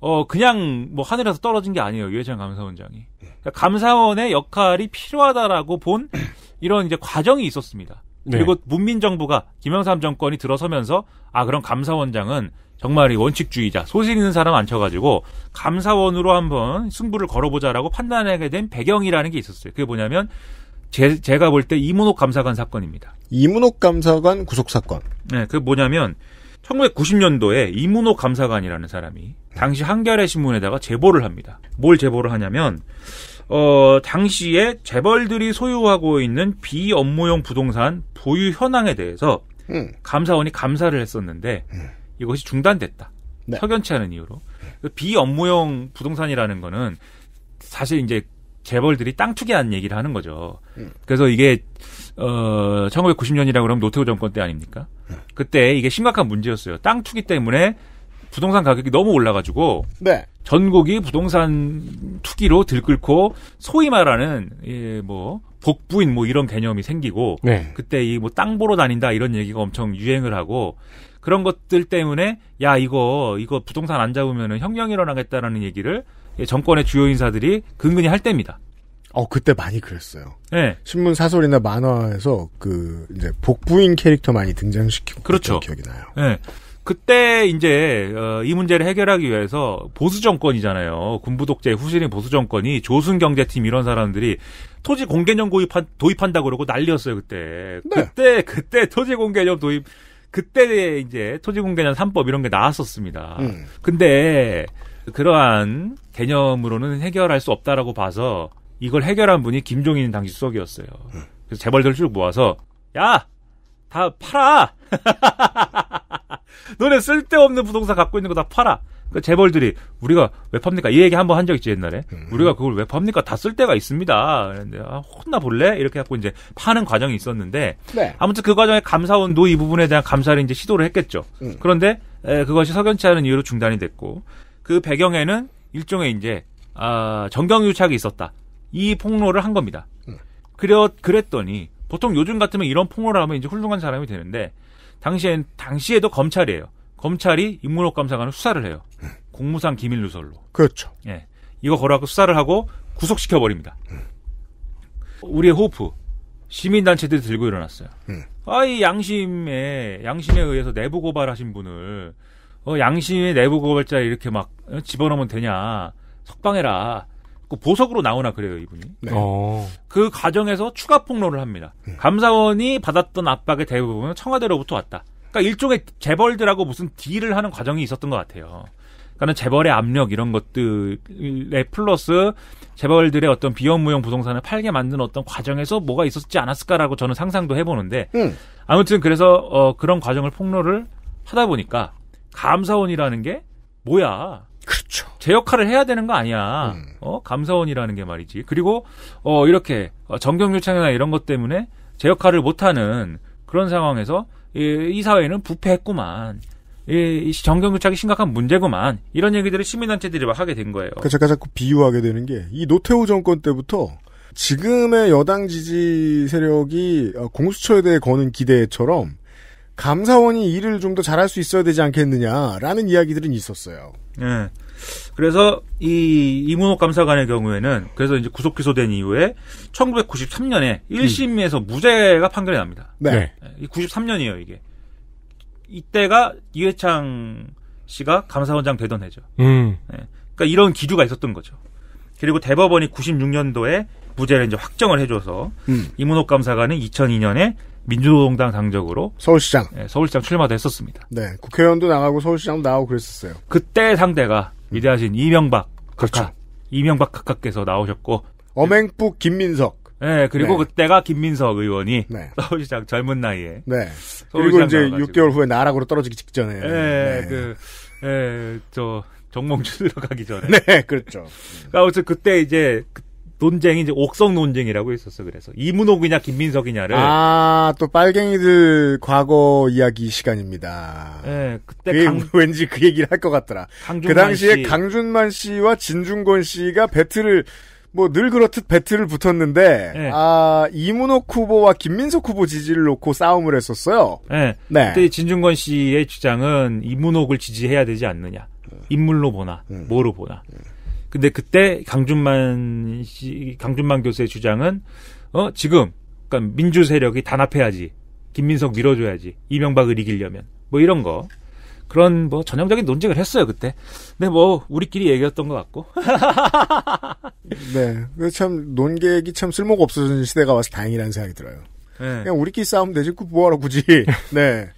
어 그냥 뭐 하늘에서 떨어진 게 아니에요 이회창 감사원장이 네. 그러니까 감사원의 역할이 필요하다라고 본 이런 이제 과정이 있었습니다. 네. 그리고 네. 문민 정부가 김영삼 정권이 들어서면서 아 그럼 감사원장은 정말 이 원칙주의자 소신 있는 사람 앉혀가지고 감사원으로 한번 승부를 걸어보자라고 판단하게 된 배경이라는 게 있었어요. 그게 뭐냐면 제, 제가 볼 때 이문옥 감사관 사건입니다. 이문옥 감사관 구속 사건. 네, 그 뭐냐면 1990년도에 이문옥 감사관이라는 사람이 당시 한겨레 신문에다가 제보를 합니다. 뭘 제보를 하냐면 어, 당시에 재벌들이 소유하고 있는 비업무용 부동산 보유 현황에 대해서 음. 감사원이 감사를 했었는데 음. 이것이 중단됐다. 네. 석연치 않은 이유로. 그 비업무용 부동산이라는 거는 사실 이제 재벌들이 땅 투기한 얘기를 하는 거죠. 음. 그래서 이게 어 1990년이라 고 그러면 노태우 정권 때 아닙니까? 음. 그때 이게 심각한 문제였어요. 땅 투기 때문에 부동산 가격이 너무 올라가지고 네. 전국이 부동산 투기로 들끓고 소위 말하는 이뭐 복부인 뭐 이런 개념이 생기고 네. 그때 이 뭐 땅 보러 다닌다 이런 얘기가 엄청 유행을 하고 그런 것들 때문에 야 이거 이거 부동산 안 잡으면은 혁명 일어나겠다라는 얘기를 정권의 주요 인사들이 근근히 할 때입니다. 어 그때 많이 그랬어요. 네. 신문 사설이나 만화에서 그 이제 복부인 캐릭터 많이 등장시키고 그렇죠. 기억이 나요. 네. 그때 이제 어, 이 문제를 해결하기 위해서 보수 정권이잖아요. 군부 독재 후신인 보수 정권이 조순 경제팀 이런 사람들이 토지 공개념 도입한, 도입한다 그러고 난리였어요 그때. 네. 그때 그때 토지 공개념 도입 그때 이제 토지 공개념 3법 이런 게 나왔었습니다. 음. 근데 그러한 개념으로는 해결할 수 없다라고 봐서 이걸 해결한 분이 김종인 당시 수석이었어요. 음. 그래서 재벌들 쭉 모아서 야 다 팔아. 너네 쓸데없는 부동산 갖고 있는 거 다 팔아. 그 재벌들이 우리가 왜 팝니까? 이 얘기 한 번 한 적 있지 옛날에. 음. 우리가 그걸 왜 팝니까? 다 쓸 데가 있습니다. 그런데 아, 혼나 볼래? 이렇게 갖고 이제 파는 과정이 있었는데 네. 아무튼 그 과정에 감사원도 이 부분에 대한 감사를 이제 시도를 했겠죠. 음. 그런데 에, 그것이 석연치 않은 이유로 중단이 됐고 그 배경에는 일종의 이제 아, 정경유착이 있었다. 이 폭로를 한 겁니다. 음. 그래 그랬더니 보통 요즘 같으면 이런 폭로를 하면 이제 훌륭한 사람이 되는데 당시엔 당시에도 검찰이에요. 검찰이 임문옥 감사관을 수사를 해요. 음. 공무상 기밀 누설로. 그렇죠. 예. 이거 걸어갖고 수사를 하고 구속시켜 버립니다. 음. 우리의 호프 시민단체들이 들고 일어났어요. 음. 아이 양심에 양심에 의해서 내부 고발하신 분을 어, 양심의 내부 고발자 이렇게 막 어, 집어넣으면 되냐 석방해라 그 보석으로 나오나 그래요 이분이. 네. 어. 그 과정에서 추가 폭로를 합니다. 음. 감사원이 받았던 압박의 대부분은 청와대로부터 왔다. 그러니까 일종의 재벌들하고 무슨 딜을 하는 과정이 있었던 것 같아요. 그러니까 재벌의 압력 이런 것들에 플러스 재벌들의 어떤 비현무용 부동산을 팔게 만든 어떤 과정에서 뭐가 있었지 않았을까라고 저는 상상도 해보는데 음. 아무튼 그래서 어, 그런 과정을 폭로를 하다 보니까 감사원이라는 게 뭐야 그렇죠. 제 역할을 해야 되는 거 아니야. 음. 어, 감사원이라는 게 말이지. 그리고 어 이렇게 어, 정경 유착이나 이런 것 때문에 제 역할을 못 하는 그런 상황에서 이, 이 사회는 부패했구만. 이 정경유착이 심각한 문제구만 이런 얘기들을 시민단체들이 막 하게 된 거예요. 그러니까 제가 자꾸 비유하게 되는 게 이 노태우 정권 때부터 지금의 여당 지지 세력이 어, 공수처에 대해 거는 기대처럼 감사원이 일을 좀 더 잘할 수 있어야 되지 않겠느냐라는 이야기들은 있었어요. 네. 그래서 이 이문옥 감사관의 경우에는 그래서 이제 구속 기소된 이후에 1993년에 1심에서 음. 무죄가 판결이 납니다. 네. 93년이에요, 예, 이게. 이때가 이회창 씨가 감사원장 되던 해죠. 음. 네. 그러니까 이런 기류가 있었던 거죠. 그리고 대법원이 96년도에 무죄를 이제 확정을 해줘서 음. 이문옥 감사관은 2002년에 민주노동당 당적으로 서울시장 네, 서울시장 출마됐었습니다. 네, 국회의원도 나가고 서울시장도 나오고 그랬었어요. 그때 상대가 위대하신 이명박 그렇죠. 각하, 이명박 각하께서 나오셨고 어맹북 김민석. 네, 그리고 네. 그때가 김민석 의원이 네. 서울시장 젊은 나이에 네. 그리고 이제 나와가지고. 6개월 후에 나락으로 떨어지기 직전에 예, 네, 그, 예, 저 정몽주 들어가기 전에 네, 그렇죠. 그러니까 어쨌든 그때 이제 그 논쟁이 이제 옥성 논쟁이라고 있었어. 그래서 이문옥이냐 김민석이냐를 아 또 빨갱이들 과거 이야기 시간입니다. 네, 그때 강... 왠지 그 얘기를 할 것 같더라. 그 당시에 씨. 강준만 씨와 진중권 씨가 배틀을 뭐 늘 그렇듯 배틀을 붙었는데 네. 아 이문옥 후보와 김민석 후보 지지를 놓고 싸움을 했었어요. 네. 네. 그때 진중권 씨의 주장은 이문옥을 지지해야 되지 않느냐. 인물로 보나 음. 뭐로 보나. 음. 근데 그때 강준만 씨, 강준만 교수의 주장은 어 지금 그러니까 민주 세력이 단합해야지 김민석 밀어줘야지 이명박을 이기려면 뭐 이런 거 그런 뭐 전형적인 논쟁을 했어요 그때. 근데 뭐 우리끼리 얘기했던 것 같고. 네, 참 논객이 참 쓸모가 없어진 시대가 와서 다행이라는 생각이 들어요. 네. 그냥 우리끼리 싸우면 되지, 그 뭐하러 굳이. 네.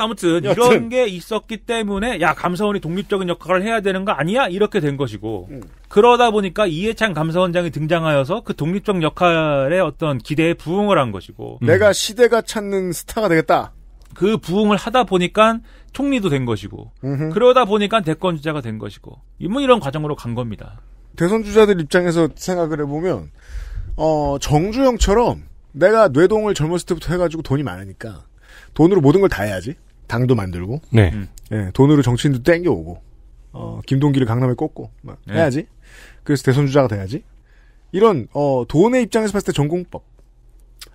아무튼 여튼. 이런 게 있었기 때문에 야 감사원이 독립적인 역할을 해야 되는 거 아니야 이렇게 된 것이고 음. 그러다 보니까 이해찬 감사원장이 등장하여서 그 독립적 역할의 어떤 기대에 부응을 한 것이고 음. 내가 시대가 찾는 스타가 되겠다. 그 부응을 하다 보니까 총리도 된 것이고 음흠. 그러다 보니까 대권 주자가 된 것이고 뭐 이런 과정으로 간 겁니다. 대선 주자들 입장에서 생각을 해보면 어, 정주영처럼 내가 뇌동을 젊었을 때부터 해가지고 돈이 많으니까 돈으로 모든 걸 다 해야지. 당도 만들고 네. 음. 예, 돈으로 정치인도 땡겨오고 어, 김동기를 강남에 꽂고 막 네. 해야지. 그래서 대선 주자가 돼야지. 이런 어, 돈의 입장에서 봤을 때 전공법.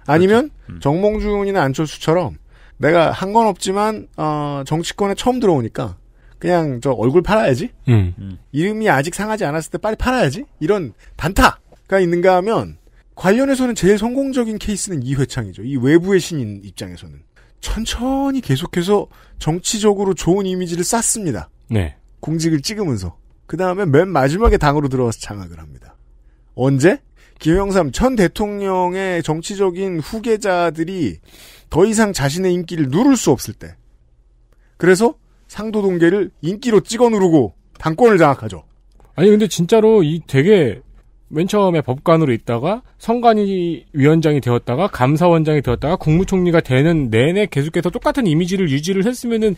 아니면 그렇죠. 음. 정몽준이나 안철수처럼 내가 한 건 없지만 어, 정치권에 처음 들어오니까 그냥 저 얼굴 팔아야지. 음. 음. 이름이 아직 상하지 않았을 때 빨리 팔아야지. 이런 단타가 있는가 하면 관련해서는 제일 성공적인 케이스는 이회창이죠. 이 외부의 신인 입장에서는. 천천히 계속해서 정치적으로 좋은 이미지를 쌓습니다. 네. 공직을 찍으면서. 그 다음에 맨 마지막에 당으로 들어와서 장악을 합니다. 언제? 김영삼 전 대통령의 정치적인 후계자들이 더 이상 자신의 인기를 누를 수 없을 때. 그래서 상도 동계를 인기로 찍어 누르고 당권을 장악하죠. 아니 근데 진짜로 이 되게 맨 처음에 법관으로 있다가 선관위 위원장이 되었다가 감사원장이 되었다가 국무총리가 되는 내내 계속해서 똑같은 이미지를 유지를 했으면은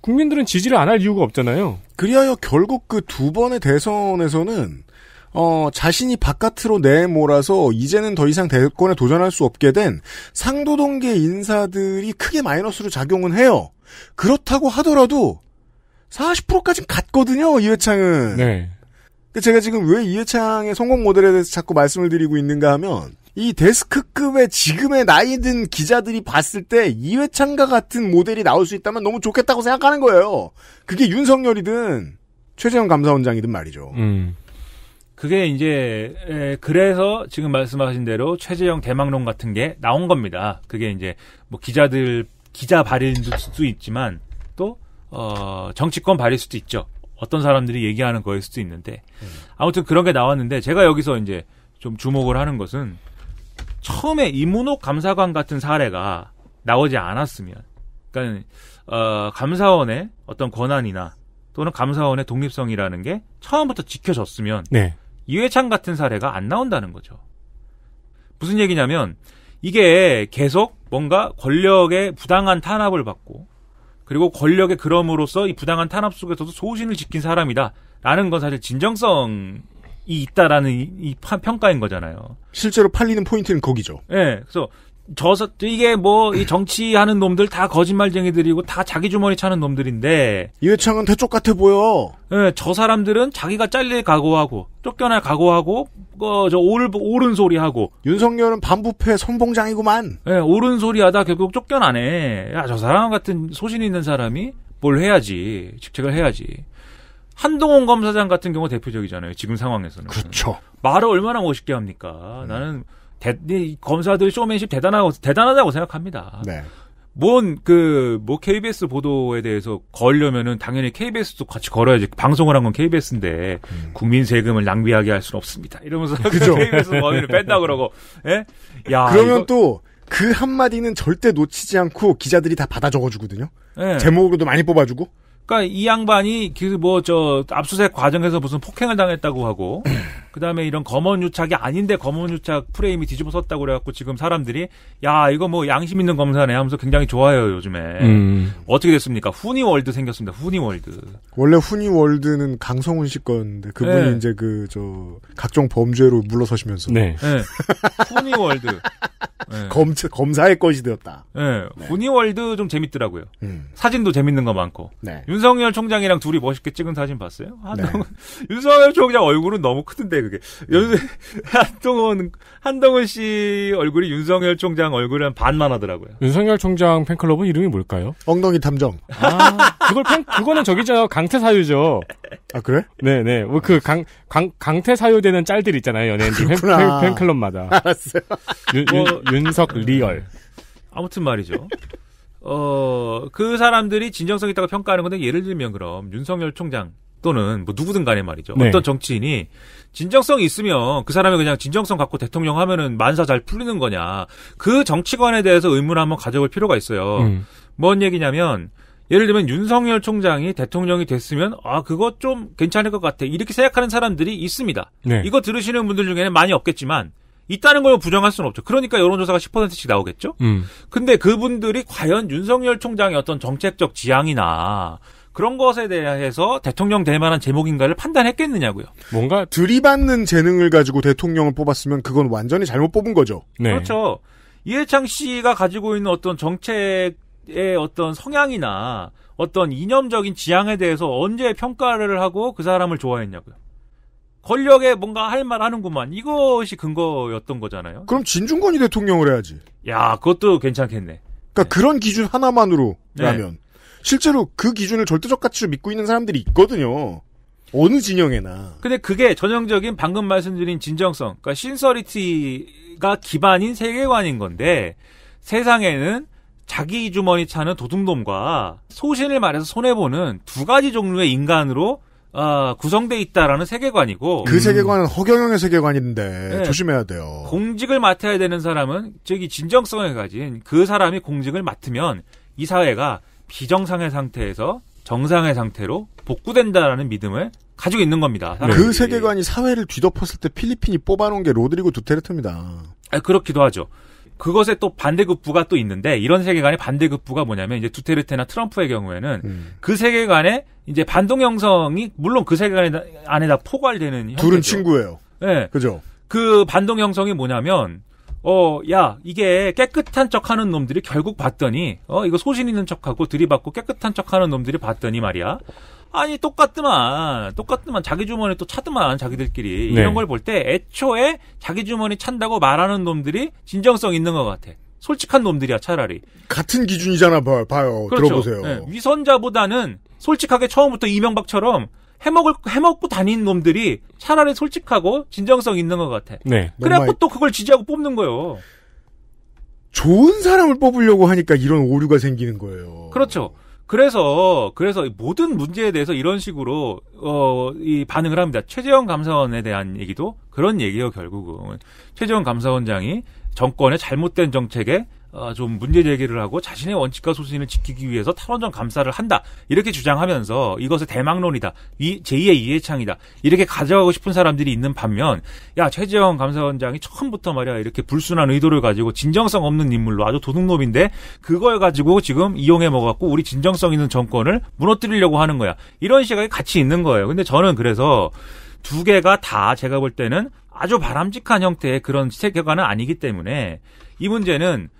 국민들은 지지를 안 할 이유가 없잖아요. 그리하여 결국 그 두 번의 대선에서는 어, 자신이 바깥으로 내몰아서 이제는 더 이상 대권에 도전할 수 없게 된 상도동계 인사들이 크게 마이너스로 작용은 해요. 그렇다고 하더라도 40%까지 갔거든요, 이회창은. 네. 그 제가 지금 왜 이해창의 성공 모델에 대해서 자꾸 말씀을 드리고 있는가 하면 이 데스크급의 지금의 나이 든 기자들이 봤을 때 이회창과 같은 모델이 나올 수 있다면 너무 좋겠다고 생각하는 거예요. 그게 윤석열이든 최재형 감사원장이든 말이죠. 음. 그게 이제 에, 그래서 지금 말씀하신 대로 최재형 대망론 같은 게 나온 겁니다. 그게 이제 뭐 기자들 기자 발일일 수도 있지만 또 어, 정치권 발일 수도 있죠. 어떤 사람들이 얘기하는 거일 수도 있는데 음. 아무튼 그런 게 나왔는데 제가 여기서 이제 좀 주목을 하는 것은 처음에 이문옥 감사관 같은 사례가 나오지 않았으면 그러니까 어, 감사원의 어떤 권한이나 또는 감사원의 독립성이라는 게 처음부터 지켜졌으면 네. 이회창 같은 사례가 안 나온다는 거죠. 무슨 얘기냐면 이게 계속 뭔가 권력의 부당한 탄압을 받고 그리고 권력의 그럼으로써 이 부당한 탄압 속에서도 소신을 지킨 사람이다. 라는 건 사실 진정성이 있다라는 이, 이 파, 평가인 거잖아요. 실제로 팔리는 포인트는 거기죠. 예. 네, 그래서 저서 이게 뭐 이 정치하는 놈들 다 거짓말쟁이들이고 다 자기 주머니 차는 놈들인데 이회창은 대쪽 같아 보여. 예, 저 사람들은 자기가 잘릴 각오하고 쫓겨날 각오하고 어, 저 올, 옳은 소리 하고 윤석열은 반부패 선봉장이구만. 예, 옳은 소리하다 결국 쫓겨나네. 야, 저 사람 같은 소신 있는 사람이 뭘 해야지 직책을 해야지. 한동훈 검사장 같은 경우 대표적이잖아요. 지금 상황에서는. 그렇죠. 말을 얼마나 멋있게 합니까? 음. 나는 대, 네, 검사들 쇼맨십 대단하고 대단하다고 생각합니다. 네. 뭔, 그, 뭐, KBS 보도에 대해서 걸려면은 당연히 KBS도 같이 걸어야지. 방송을 한 건 KBS인데, 음. 국민 세금을 낭비하게 할 수는 없습니다. 이러면서 그 KBS 범위를 뺀다 그러고, 예? 야. 그러면 또 그 한마디는 절대 놓치지 않고 기자들이 다 받아 적어주거든요? 예. 제목으로도 많이 뽑아주고? 그니까 러이 양반이 그뭐저 압수수색 과정에서 무슨 폭행을 당했다고 하고, 그다음에 이런 검언 유착이 아닌데 검언 유착 프레임이 뒤집어 섰다고 그래갖고 지금 사람들이 야 이거 뭐 양심 있는 검사네 하면서 굉장히 좋아요 요즘에 음. 어떻게 됐습니까? 후니 월드 생겼습니다. 후니 월드 원래 후니 월드는 강성훈 씨 건데 그분이 네. 이제 그 저 각종 범죄로 물러서시면서 네. 네. 후니 월드 네. 검 검사의 것이 되었다. 네. 네. 후니 월드 좀 재밌더라고요. 음. 사진도 재밌는 거 많고 네. 윤석열 총장이랑 둘이 멋있게 찍은 사진 봤어요? 아, 네. 너무, 윤석열 총장 얼굴은 너무 크던데 그게. 요새 한동훈 한동훈 씨 얼굴이 윤석열 총장 얼굴은 반만 하더라고요. 윤석열 총장 팬클럽은 이름이 뭘까요? 엉덩이 탐정. 아, 그걸 팬 그거는 저기잖아요. 강태 사유죠. 아 그래? 네, 네. 뭐그강 강 강태 사유되는 짤들 있잖아요. 연예인들 팬, 팬, 팬클럽마다. 알았어요. 윤, 윤, 뭐 윤석 리얼. 아무튼 말이죠. 어, 그 사람들이 진정성 있다고 평가하는 건데 예를 들면 그럼 윤석열 총장 또는 뭐 누구든 간에 말이죠. 네. 어떤 정치인이 진정성이 있으면 그 사람이 그냥 진정성 갖고 대통령 하면은 만사 잘 풀리는 거냐. 그 정치관에 대해서 의문을 한번 가져볼 필요가 있어요. 음. 뭔 얘기냐면 예를 들면 윤석열 총장이 대통령이 됐으면 아 그거 좀 괜찮을 것 같아 이렇게 생각하는 사람들이 있습니다. 네. 이거 들으시는 분들 중에는 많이 없겠지만 있다는 걸 부정할 수는 없죠. 그러니까 여론조사가 10%씩 나오겠죠. 음. 근데 그분들이 과연 윤석열 총장의 어떤 정책적 지향이나 그런 것에 대해서 대통령 될 만한 제목인가를 판단했겠느냐고요. 뭔가 들이받는 재능을 가지고 대통령을 뽑았으면 그건 완전히 잘못 뽑은 거죠. 네. 그렇죠. 이해창 씨가 가지고 있는 어떤 정책의 어떤 성향이나 어떤 이념적인 지향에 대해서 언제 평가를 하고 그 사람을 좋아했냐고요. 권력에 뭔가 할 말 하는구만. 이것이 근거였던 거잖아요. 그럼 진중권이 대통령을 해야지. 야, 그것도 괜찮겠네. 그러니까 네. 그런 기준 하나만으로 라면 네. 실제로 그 기준을 절대적 가치로 믿고 있는 사람들이 있거든요. 어느 진영에나. 근데 그게 전형적인 방금 말씀드린 진정성, 그러니까 신서리티가 기반인 세계관인 건데 세상에는 자기 주머니 차는 도둑놈과 소신을 말해서 손해보는 두 가지 종류의 인간으로 어, 구성돼 있다라는 세계관이고 그 세계관은 허경영의 세계관인데 네. 조심해야 돼요. 공직을 맡아야 되는 사람은 저기 진정성을 가진 그 사람이 공직을 맡으면 이 사회가 비정상의 상태에서 정상의 상태로 복구된다라는 믿음을 가지고 있는 겁니다. 사람들이. 그 세계관이 사회를 뒤덮었을 때 필리핀이 뽑아놓은 게 로드리고 두테르트입니다. 아, 그렇기도 하죠. 그것에 또 반대급부가 또 있는데 이런 세계관의 반대급부가 뭐냐면 이제 두테르테나 트럼프의 경우에는 음. 그 세계관에 이제 반동 형성이 물론 그 세계관 안에 다 포괄되는 형태죠. 친구예요. 네, 그죠. 그 반동 형성이 뭐냐면 어, 야, 이게 깨끗한 척 하는 놈들이 결국 봤더니, 어, 이거 소신 있는 척 하고 들이받고 깨끗한 척 하는 놈들이 봤더니 말이야. 아니, 똑같더만. 똑같더만. 자기 주머니 또 차더만. 자기들끼리. 네. 이런 걸 볼 때 애초에 자기 주머니 찬다고 말하는 놈들이 진정성 있는 것 같아. 솔직한 놈들이야, 차라리. 같은 기준이잖아, 봐, 봐요. 그렇죠. 들어보세요. 네. 위선자보다는 솔직하게 처음부터 이명박처럼 해먹을 해먹고 다닌 놈들이 차라리 솔직하고 진정성 있는 것 같아. 네. 그래갖고 또 그걸 지지하고 뽑는 거예요. 좋은 사람을 뽑으려고 하니까 이런 오류가 생기는 거예요. 그렇죠. 그래서 그래서 모든 문제에 대해서 이런 식으로 어 이 반응을 합니다. 최재형 감사원에 대한 얘기도 그런 얘기예요 결국은 최재형 감사원장이 정권의 잘못된 정책에 어, 좀 문제 제기를 하고 자신의 원칙과 소신을 지키기 위해서 탈원전 감사를 한다 이렇게 주장하면서 이것의 대망론이다 이, 제2의 이해창이다 이렇게 가져가고 싶은 사람들이 있는 반면 야 최재형 감사원장이 처음부터 말이야 이렇게 불순한 의도를 가지고 진정성 없는 인물로 아주 도둑놈인데 그걸 가지고 지금 이용해 먹었고 우리 진정성 있는 정권을 무너뜨리려고 하는 거야 이런 시각이 같이 있는 거예요 근데 저는 그래서 두 개가 다 제가 볼 때는 아주 바람직한 형태의 그런 세계관은 아니기 때문에 이 문제는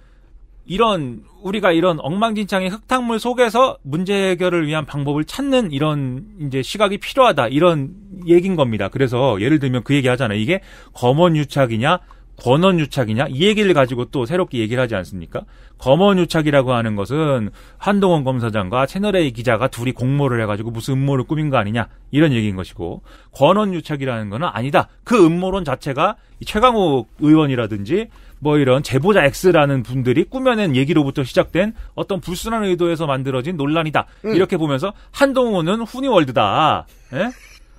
이런 우리가 이런 엉망진창의 흙탕물 속에서 문제 해결을 위한 방법을 찾는 이런 이제 시각이 필요하다 이런 얘기인 겁니다. 그래서 예를 들면 그 얘기 하잖아요. 이게 검언 유착이냐 권언 유착이냐 이 얘기를 가지고 또 새롭게 얘기를 하지 않습니까? 검언 유착이라고 하는 것은 한동원 검사장과 채널 A 기자가 둘이 공모를 해가지고 무슨 음모를 꾸민 거 아니냐 이런 얘기인 것이고 권언 유착이라는 거는 아니다. 그 음모론 자체가 최강욱 의원이라든지 뭐 이런 제보자 X라는 분들이 꾸며낸 얘기로부터 시작된 어떤 불순한 의도에서 만들어진 논란이다. 음. 이렇게 보면서 한동훈은 후니월드다. 예?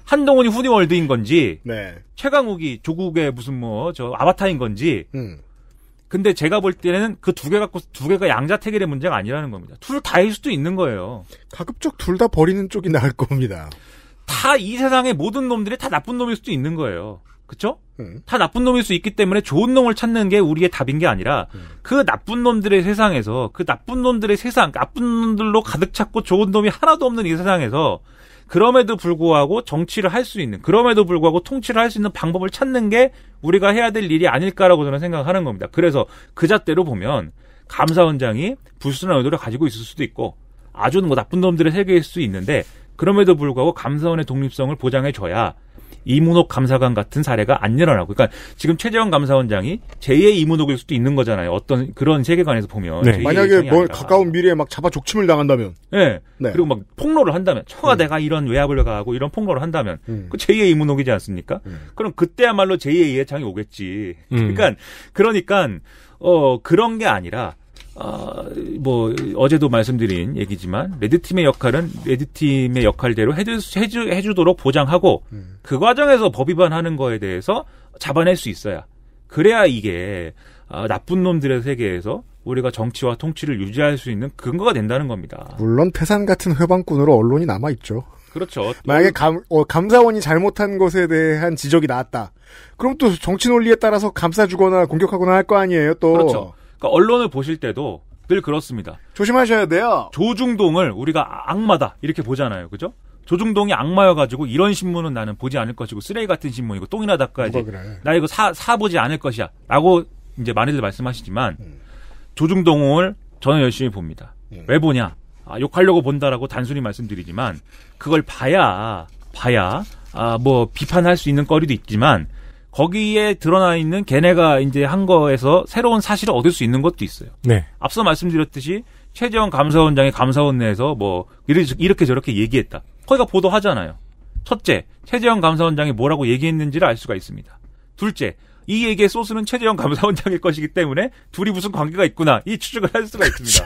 한동훈이 후니월드인 건지 네. 최강욱이 조국의 무슨 뭐 저 아바타인 건지 음. 근데 제가 볼 때는 그 두 개 갖고 두 개가 양자택일의 문제가 아니라는 겁니다. 둘 다일 수도 있는 거예요. 가급적 둘 다 버리는 쪽이 나을 겁니다. 다 이 세상의 모든 놈들이 다 나쁜 놈일 수도 있는 거예요. 그쵸? 음. 다 나쁜 놈일 수 있기 때문에 좋은 놈을 찾는 게 우리의 답인 게 아니라 음. 그 나쁜 놈들의 세상에서 그 나쁜 놈들의 세상, 그 나쁜 놈들로 가득 찼고 좋은 놈이 하나도 없는 이 세상에서 그럼에도 불구하고 정치를 할 수 있는, 그럼에도 불구하고 통치를 할 수 있는 방법을 찾는 게 우리가 해야 될 일이 아닐까라고 저는 생각하는 겁니다. 그래서 그 잣대로 보면 감사원장이 불순한 의도를 가지고 있을 수도 있고 아주 뭐 나쁜 놈들의 세계일 수 있는데 그럼에도 불구하고 감사원의 독립성을 보장해줘야 이문옥 감사관 같은 사례가 안 일어나고 그러니까 지금 최재형 감사원장이 제2의 이문옥일 수도 있는 거잖아요. 어떤 그런 세계관에서 보면 네. 만약에 뭘 가까운 미래에 막 잡아 족침을 당한다면 네. 네. 그리고 막 폭로를 한다면 청와대가 음. 이런 외압을 가하고 이런 폭로를 한다면 음. 그 제2의 이문옥이지 않습니까? 음. 그럼 그때야말로 제2의 이해창이 오겠지. 음. 그러니까 그러니까 어 그런 게 아니라 어, 뭐 어제도 말씀드린 얘기지만 레드팀의 역할은 레드팀의 역할대로 해주, 해주, 해주도록 보장하고 음. 그 과정에서 법 위반하는 거에 대해서 잡아낼 수 있어야 그래야 이게 어, 나쁜 놈들의 세계에서 우리가 정치와 통치를 유지할 수 있는 근거가 된다는 겁니다. 물론 태산 같은 회방꾼으로 언론이 남아 있죠. 그렇죠. 만약에 감, 어, 감사원이 잘못한 것에 대한 지적이 나왔다. 그럼 또 정치 논리에 따라서 감싸주거나 공격하거나 할 거 아니에요. 또 그렇죠. 그러니까 언론을 보실 때도 늘 그렇습니다. 조심하셔야 돼요. 조중동을 우리가 악마다 이렇게 보잖아요. 그죠? 조중동이 악마여가지고 이런 신문은 나는 보지 않을 것이고 쓰레기 같은 신문이고 똥이나 닦아야지 그래. 나 이거 사, 사보지 않을 것이야 라고 이제 많이들 말씀하시지만 음. 조중동을 저는 열심히 봅니다. 음. 왜 보냐? 아, 욕하려고 본다라고 단순히 말씀드리지만 그걸 봐야 봐야 아, 뭐 비판할 수 있는 거리도 있지만 거기에 드러나 있는 걔네가 이제 한 거에서 새로운 사실을 얻을 수 있는 것도 있어요. 네. 앞서 말씀드렸듯이 최재형 감사원장의 감사원 내에서 뭐 이렇게 저렇게 얘기했다. 거기가 보도하잖아요. 첫째, 최재형 감사원장이 뭐라고 얘기했는지를 알 수가 있습니다. 둘째, 이 얘기의 소스는 최재형 감사원장일 것이기 때문에 둘이 무슨 관계가 있구나 이 추측을 할 수가 있습니다. 그렇죠.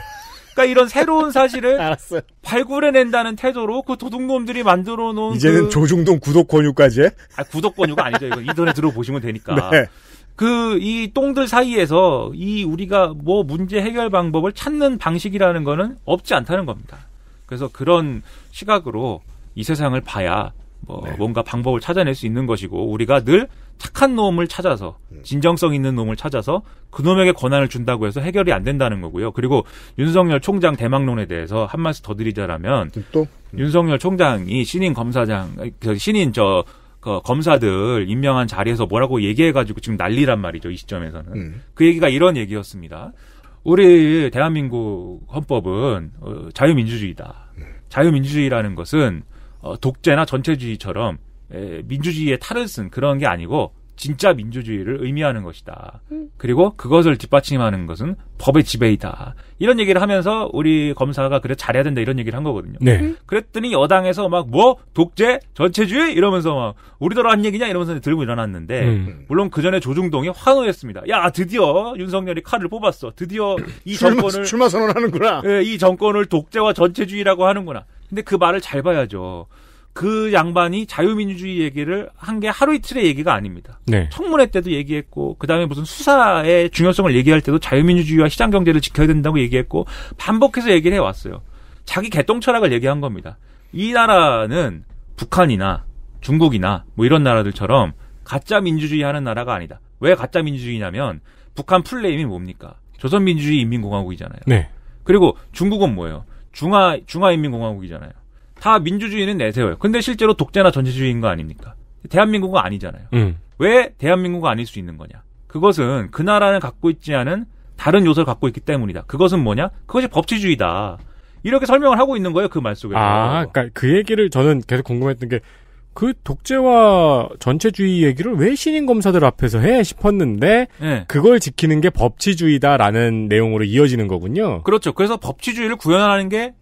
그러니까 이런 새로운 사실을 알았어요. 발굴해낸다는 태도로 그 도둑놈들이 만들어 놓은 이제는 그... 조중동 구독 권유까지 아, 구독 권유가 아니죠. 이거 이전에 들어보시면 되니까. 네. 그이 똥들 사이에서 이 우리가 뭐 문제 해결 방법을 찾는 방식이라는 거는 없지 않다는 겁니다. 그래서 그런 시각으로 이 세상을 봐야 뭐 네. 뭔가 방법을 찾아낼 수 있는 것이고 우리가 늘 착한 놈을 찾아서 음. 진정성 있는 놈을 찾아서 그 놈에게 권한을 준다고 해서 해결이 안 된다는 거고요. 그리고 윤석열 총장 대망론에 대해서 한 말씀 더 드리자라면 또 음. 윤석열 총장이 그 신인 검사장 신인 저그 검사들 임명한 자리에서 뭐라고 얘기해가지고 지금 난리란 말이죠 이 시점에서는 음. 그 얘기가 이런 얘기였습니다. 우리 대한민국 헌법은 어, 자유민주주의다. 음. 자유민주주의라는 것은 어, 독재나 전체주의처럼 민주주의의 탈을 쓴 그런 게 아니고 진짜 민주주의를 의미하는 것이다. 그리고 그것을 뒷받침하는 것은 법의 지배이다. 이런 얘기를 하면서 우리 검사가 그래 잘해야 된다 이런 얘기를 한 거거든요. 네. 그랬더니 여당에서 막 뭐 독재 전체주의 이러면서 막 우리더러 한 얘기냐 이러면서 들고 일어났는데 음. 물론 그 전에 조중동이 환호했습니다. 야 드디어 윤석열이 칼을 뽑았어. 드디어 이 출마, 정권을 출마 선언하는구나. 예, 이 정권을 독재와 전체주의라고 하는구나. 근데 그 말을 잘 봐야죠. 그 양반이 자유민주주의 얘기를 한 게 하루 이틀의 얘기가 아닙니다. 네. 청문회 때도 얘기했고 그다음에 무슨 수사의 중요성을 얘기할 때도 자유민주주의와 시장 경제를 지켜야 된다고 얘기했고 반복해서 얘기를 해 왔어요. 자기 개똥 철학을 얘기한 겁니다. 이 나라는 북한이나 중국이나 뭐 이런 나라들처럼 가짜 민주주의 하는 나라가 아니다. 왜 가짜 민주주의냐면 북한 풀네임이 뭡니까? 조선민주주의 인민공화국이잖아요. 네. 그리고 중국은 뭐예요? 중화 중화인민공화국이잖아요. 다 민주주의는 내세워요. 근데 실제로 독재나 전체주의인 거 아닙니까? 대한민국은 아니잖아요. 음. 왜 대한민국은 아닐 수 있는 거냐? 그것은 그 나라는 갖고 있지 않은 다른 요소를 갖고 있기 때문이다. 그것은 뭐냐? 그것이 법치주의다. 이렇게 설명을 하고 있는 거예요, 그 말 속에서. 아, 그러니까 그 얘기를 저는 계속 궁금했던 게 그 독재와 전체주의 얘기를 왜 신인 검사들 앞에서 해 싶었는데 네. 그걸 지키는 게 법치주의다라는 내용으로 이어지는 거군요. 그렇죠. 그래서 법치주의를 구현하는 게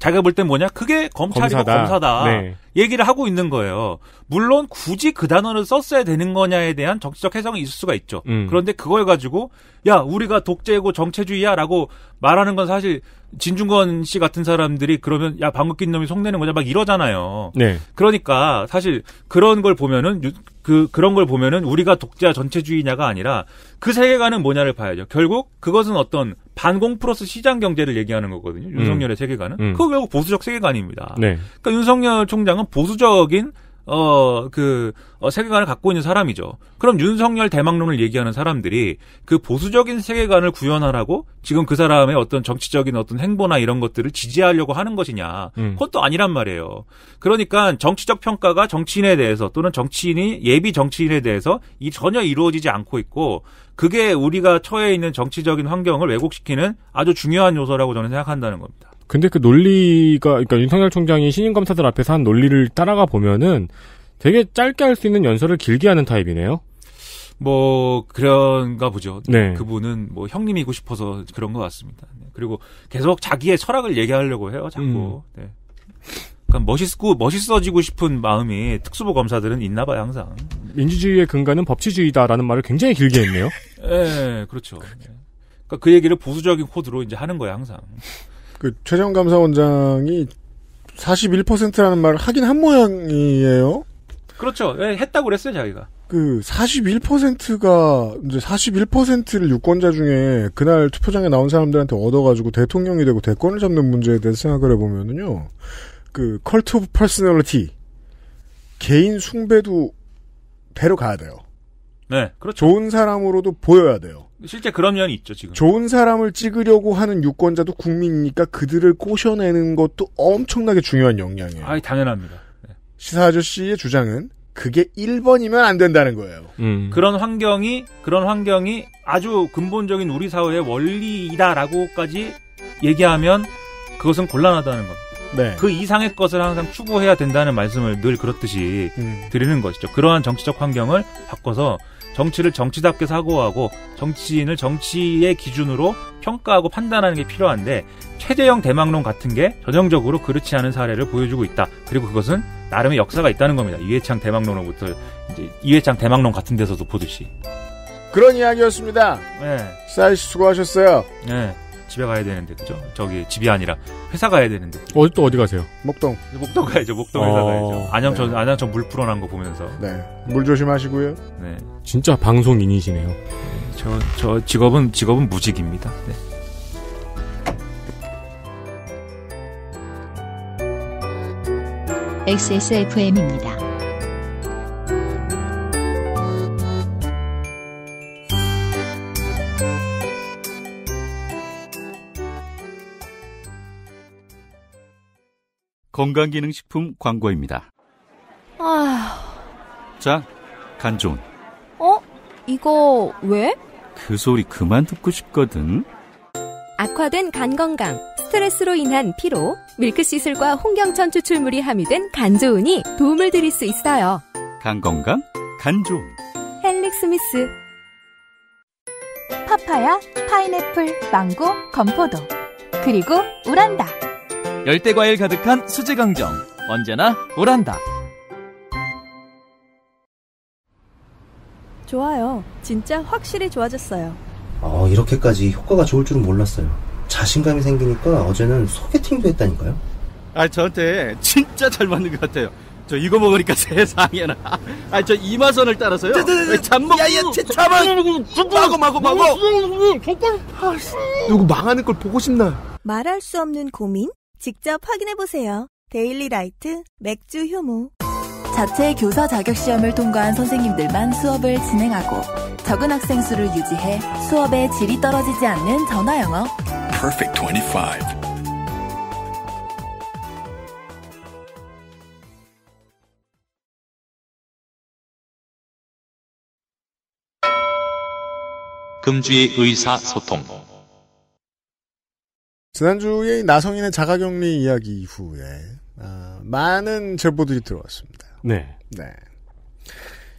자기가 볼 땐 뭐냐? 그게 검찰이고 검사다. 검사다. 네. 얘기를 하고 있는 거예요. 물론 굳이 그 단어를 썼어야 되는 거냐에 대한 정치적 해석이 있을 수가 있죠. 음. 그런데 그걸 가지고 야 우리가 독재고 정체주의야라고 말하는 건 사실 진중권 씨 같은 사람들이 그러면 야 방귀 낀 놈이 속내는 거냐 막 이러잖아요. 네. 그러니까 사실 그런 걸 보면은 그 그런 걸 보면은 우리가 독재와 전체주의냐가 아니라 그 세계관은 뭐냐를 봐야죠. 결국 그것은 어떤 반공 플러스 시장 경제를 얘기하는 거거든요. 윤석열의 음. 세계관은 음. 그거 결국 보수적 세계관입니다. 네. 그러니까 윤석열 총장은 굉장한 보수적인 어, 그, 어, 세계관을 갖고 있는 사람이죠. 그럼 윤석열 대망론을 얘기하는 사람들이 그 보수적인 세계관을 구현하라고 지금 그 사람의 어떤 정치적인 어떤 행보나 이런 것들을 지지하려고 하는 것이냐. 음. 그것도 아니란 말이에요. 그러니까 정치적 평가가 정치인에 대해서 또는 정치인이 예비 정치인에 대해서 이 전혀 이루어지지 않고 있고 그게 우리가 처해 있는 정치적인 환경을 왜곡시키는 아주 중요한 요소라고 저는 생각한다는 겁니다. 근데 그 논리가 그니까 윤석열 총장이 신임 검사들 앞에서 한 논리를 따라가 보면은 되게 짧게 할 수 있는 연설을 길게 하는 타입이네요. 뭐 그런가 보죠. 네. 그분은 뭐 형님이고 싶어서 그런 것 같습니다. 네. 그리고 계속 자기의 철학을 얘기하려고 해요. 자꾸. 음. 네. 그니까 멋있고 멋있어지고 싶은 마음이 특수부 검사들은 있나 봐요 항상. 민주주의의 근간은 법치주의다라는 말을 굉장히 길게 했네요. 예, 네, 그렇죠. 네. 그러니까 그 얘기를 보수적인 코드로 이제 하는 거예요 항상. 그 최재형 감사원장이 41%라는 말을 하긴 한 모양이에요. 그렇죠. 예, 했다고 그랬어요, 자기가. 그 41%가 이제 41%를 유권자 중에 그날 투표장에 나온 사람들한테 얻어가지고 대통령이 되고 대권을 잡는 문제에 대해 생각을 해보면은요, 그 컬트 오브 퍼스널리티 개인 숭배도 데려가야 돼요. 네, 그렇죠. 좋은 사람으로도 보여야 돼요. 실제 그런 면이 있죠, 지금. 좋은 사람을 찍으려고 하는 유권자도 국민이니까 그들을 꼬셔내는 것도 엄청나게 중요한 역량이에요. 아, 당연합니다. 네. 시사 아저씨의 주장은 그게 1번이면 안 된다는 거예요. 음. 그런 환경이 그런 환경이 아주 근본적인 우리 사회의 원리이다라고까지 얘기하면 그것은 곤란하다는 겁니다. 네. 그 이상의 것을 항상 추구해야 된다는 말씀을 늘 그렇듯이 음. 드리는 것이죠. 그러한 정치적 환경을 바꿔서 정치를 정치답게 사고하고 정치인을 정치의 기준으로 평가하고 판단하는 게 필요한데 최재형 대망론 같은 게 전형적으로 그렇지 않은 사례를 보여주고 있다. 그리고 그것은 나름의 역사가 있다는 겁니다. 이회창 대망론으로부터 이제 이회창 대망론 같은 데서도 보듯이. 그런 이야기였습니다. 네. 사이씨 수고하셨어요. 네. 집에 가야 되는데 그죠? 저기 집이 아니라 회사 가야 되는데 어디 또 어디 가세요? 목동 목동 가야죠 목동 회사 어... 가야죠 안양천 네. 안양천 물 풀어난 거 보면서 네물 조심하시고요 네 진짜 방송인이시네요 저저 네. 저 직업은 직업은 무직입니다 네. XSFM입니다. 건강기능식품 광고입니다. 아휴. 자, 간존. 어? 이거 왜? 그 소리 그만 듣고 싶거든. 악화된 간 건강, 스트레스로 인한 피로, 밀크시슬과 홍경천 추출물이 함유된 간조은이 도움을 드릴 수 있어요. 간 건강, 간조은. 헬릭 스미스. 파파야, 파인애플, 망고, 건포도. 그리고 우란다. 열대 과일 가득한 수제 강정 언제나 오란다. 좋아요. 진짜 확실히 좋아졌어요. 어, 이렇게까지 효과가 좋을 줄은 몰랐어요. 자신감이 생기니까 어제는 소개팅도 했다니까요. 아, 저한테 진짜 잘 맞는 것 같아요. 저 이거 먹으니까 세상에나. 아, 저 이마선을 따라서요. 잠먹. 야야, 잠만. 마고 마고 마고. 아, 누구 망하는 걸 보고 싶나? 말할 수 없는 고민? 직접 확인해 보세요. 데일리 라이트 맥주 효모 자체 교사 자격 시험을 통과한 선생님들만 수업을 진행하고 적은 학생 수를 유지해 수업의 질이 떨어지지 않는 전화 영어. Perfect 25. 금주의 의사소통 지난주에 나성인의 자가격리 이야기 이후에 아, 많은 제보들이 들어왔습니다. 네. 네.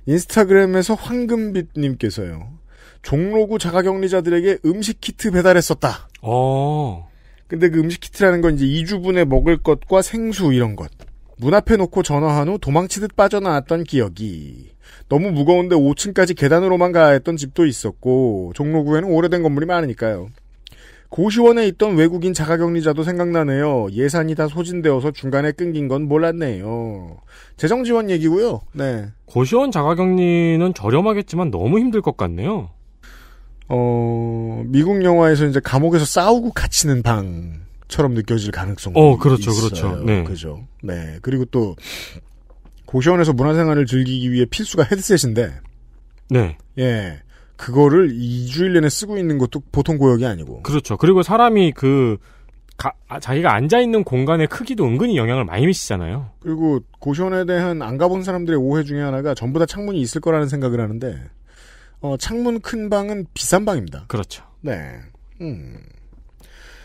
인스타그램에서 황금빛님께서요. 종로구 자가격리자들에게 음식 키트 배달했었다. 어. 근데 그 음식 키트라는 건 이제 2주분에 먹을 것과 생수 이런 것. 문 앞에 놓고 전화한 후 도망치듯 빠져나왔던 기억이. 너무 무거운데 5층까지 계단으로만 가야 했던 집도 있었고, 종로구에는 오래된 건물이 많으니까요. 고시원에 있던 외국인 자가격리자도 생각나네요. 예산이 다 소진되어서 중간에 끊긴 건 몰랐네요. 재정 지원 얘기고요. 네. 고시원 자가격리는 저렴하겠지만 너무 힘들 것 같네요. 어, 미국 영화에서 이제 감옥에서 싸우고 갇히는 방처럼 느껴질 가능성이 어, 그렇죠, 있어요. 그렇죠. 네. 그죠. 네. 그리고 또 고시원에서 문화생활을 즐기기 위해 필수가 헤드셋인데. 네. 예. 그거를 2주일 내내 쓰고 있는 것도 보통 고역이 아니고. 그렇죠. 그리고 사람이 그 가, 아, 자기가 앉아 있는 공간의 크기도 은근히 영향을 많이 미치잖아요. 그리고 고시원에 대한 안 가본 사람들의 오해 중에 하나가 전부 다 창문이 있을 거라는 생각을 하는데 어, 창문 큰 방은 비싼 방입니다. 그렇죠. 네. 음.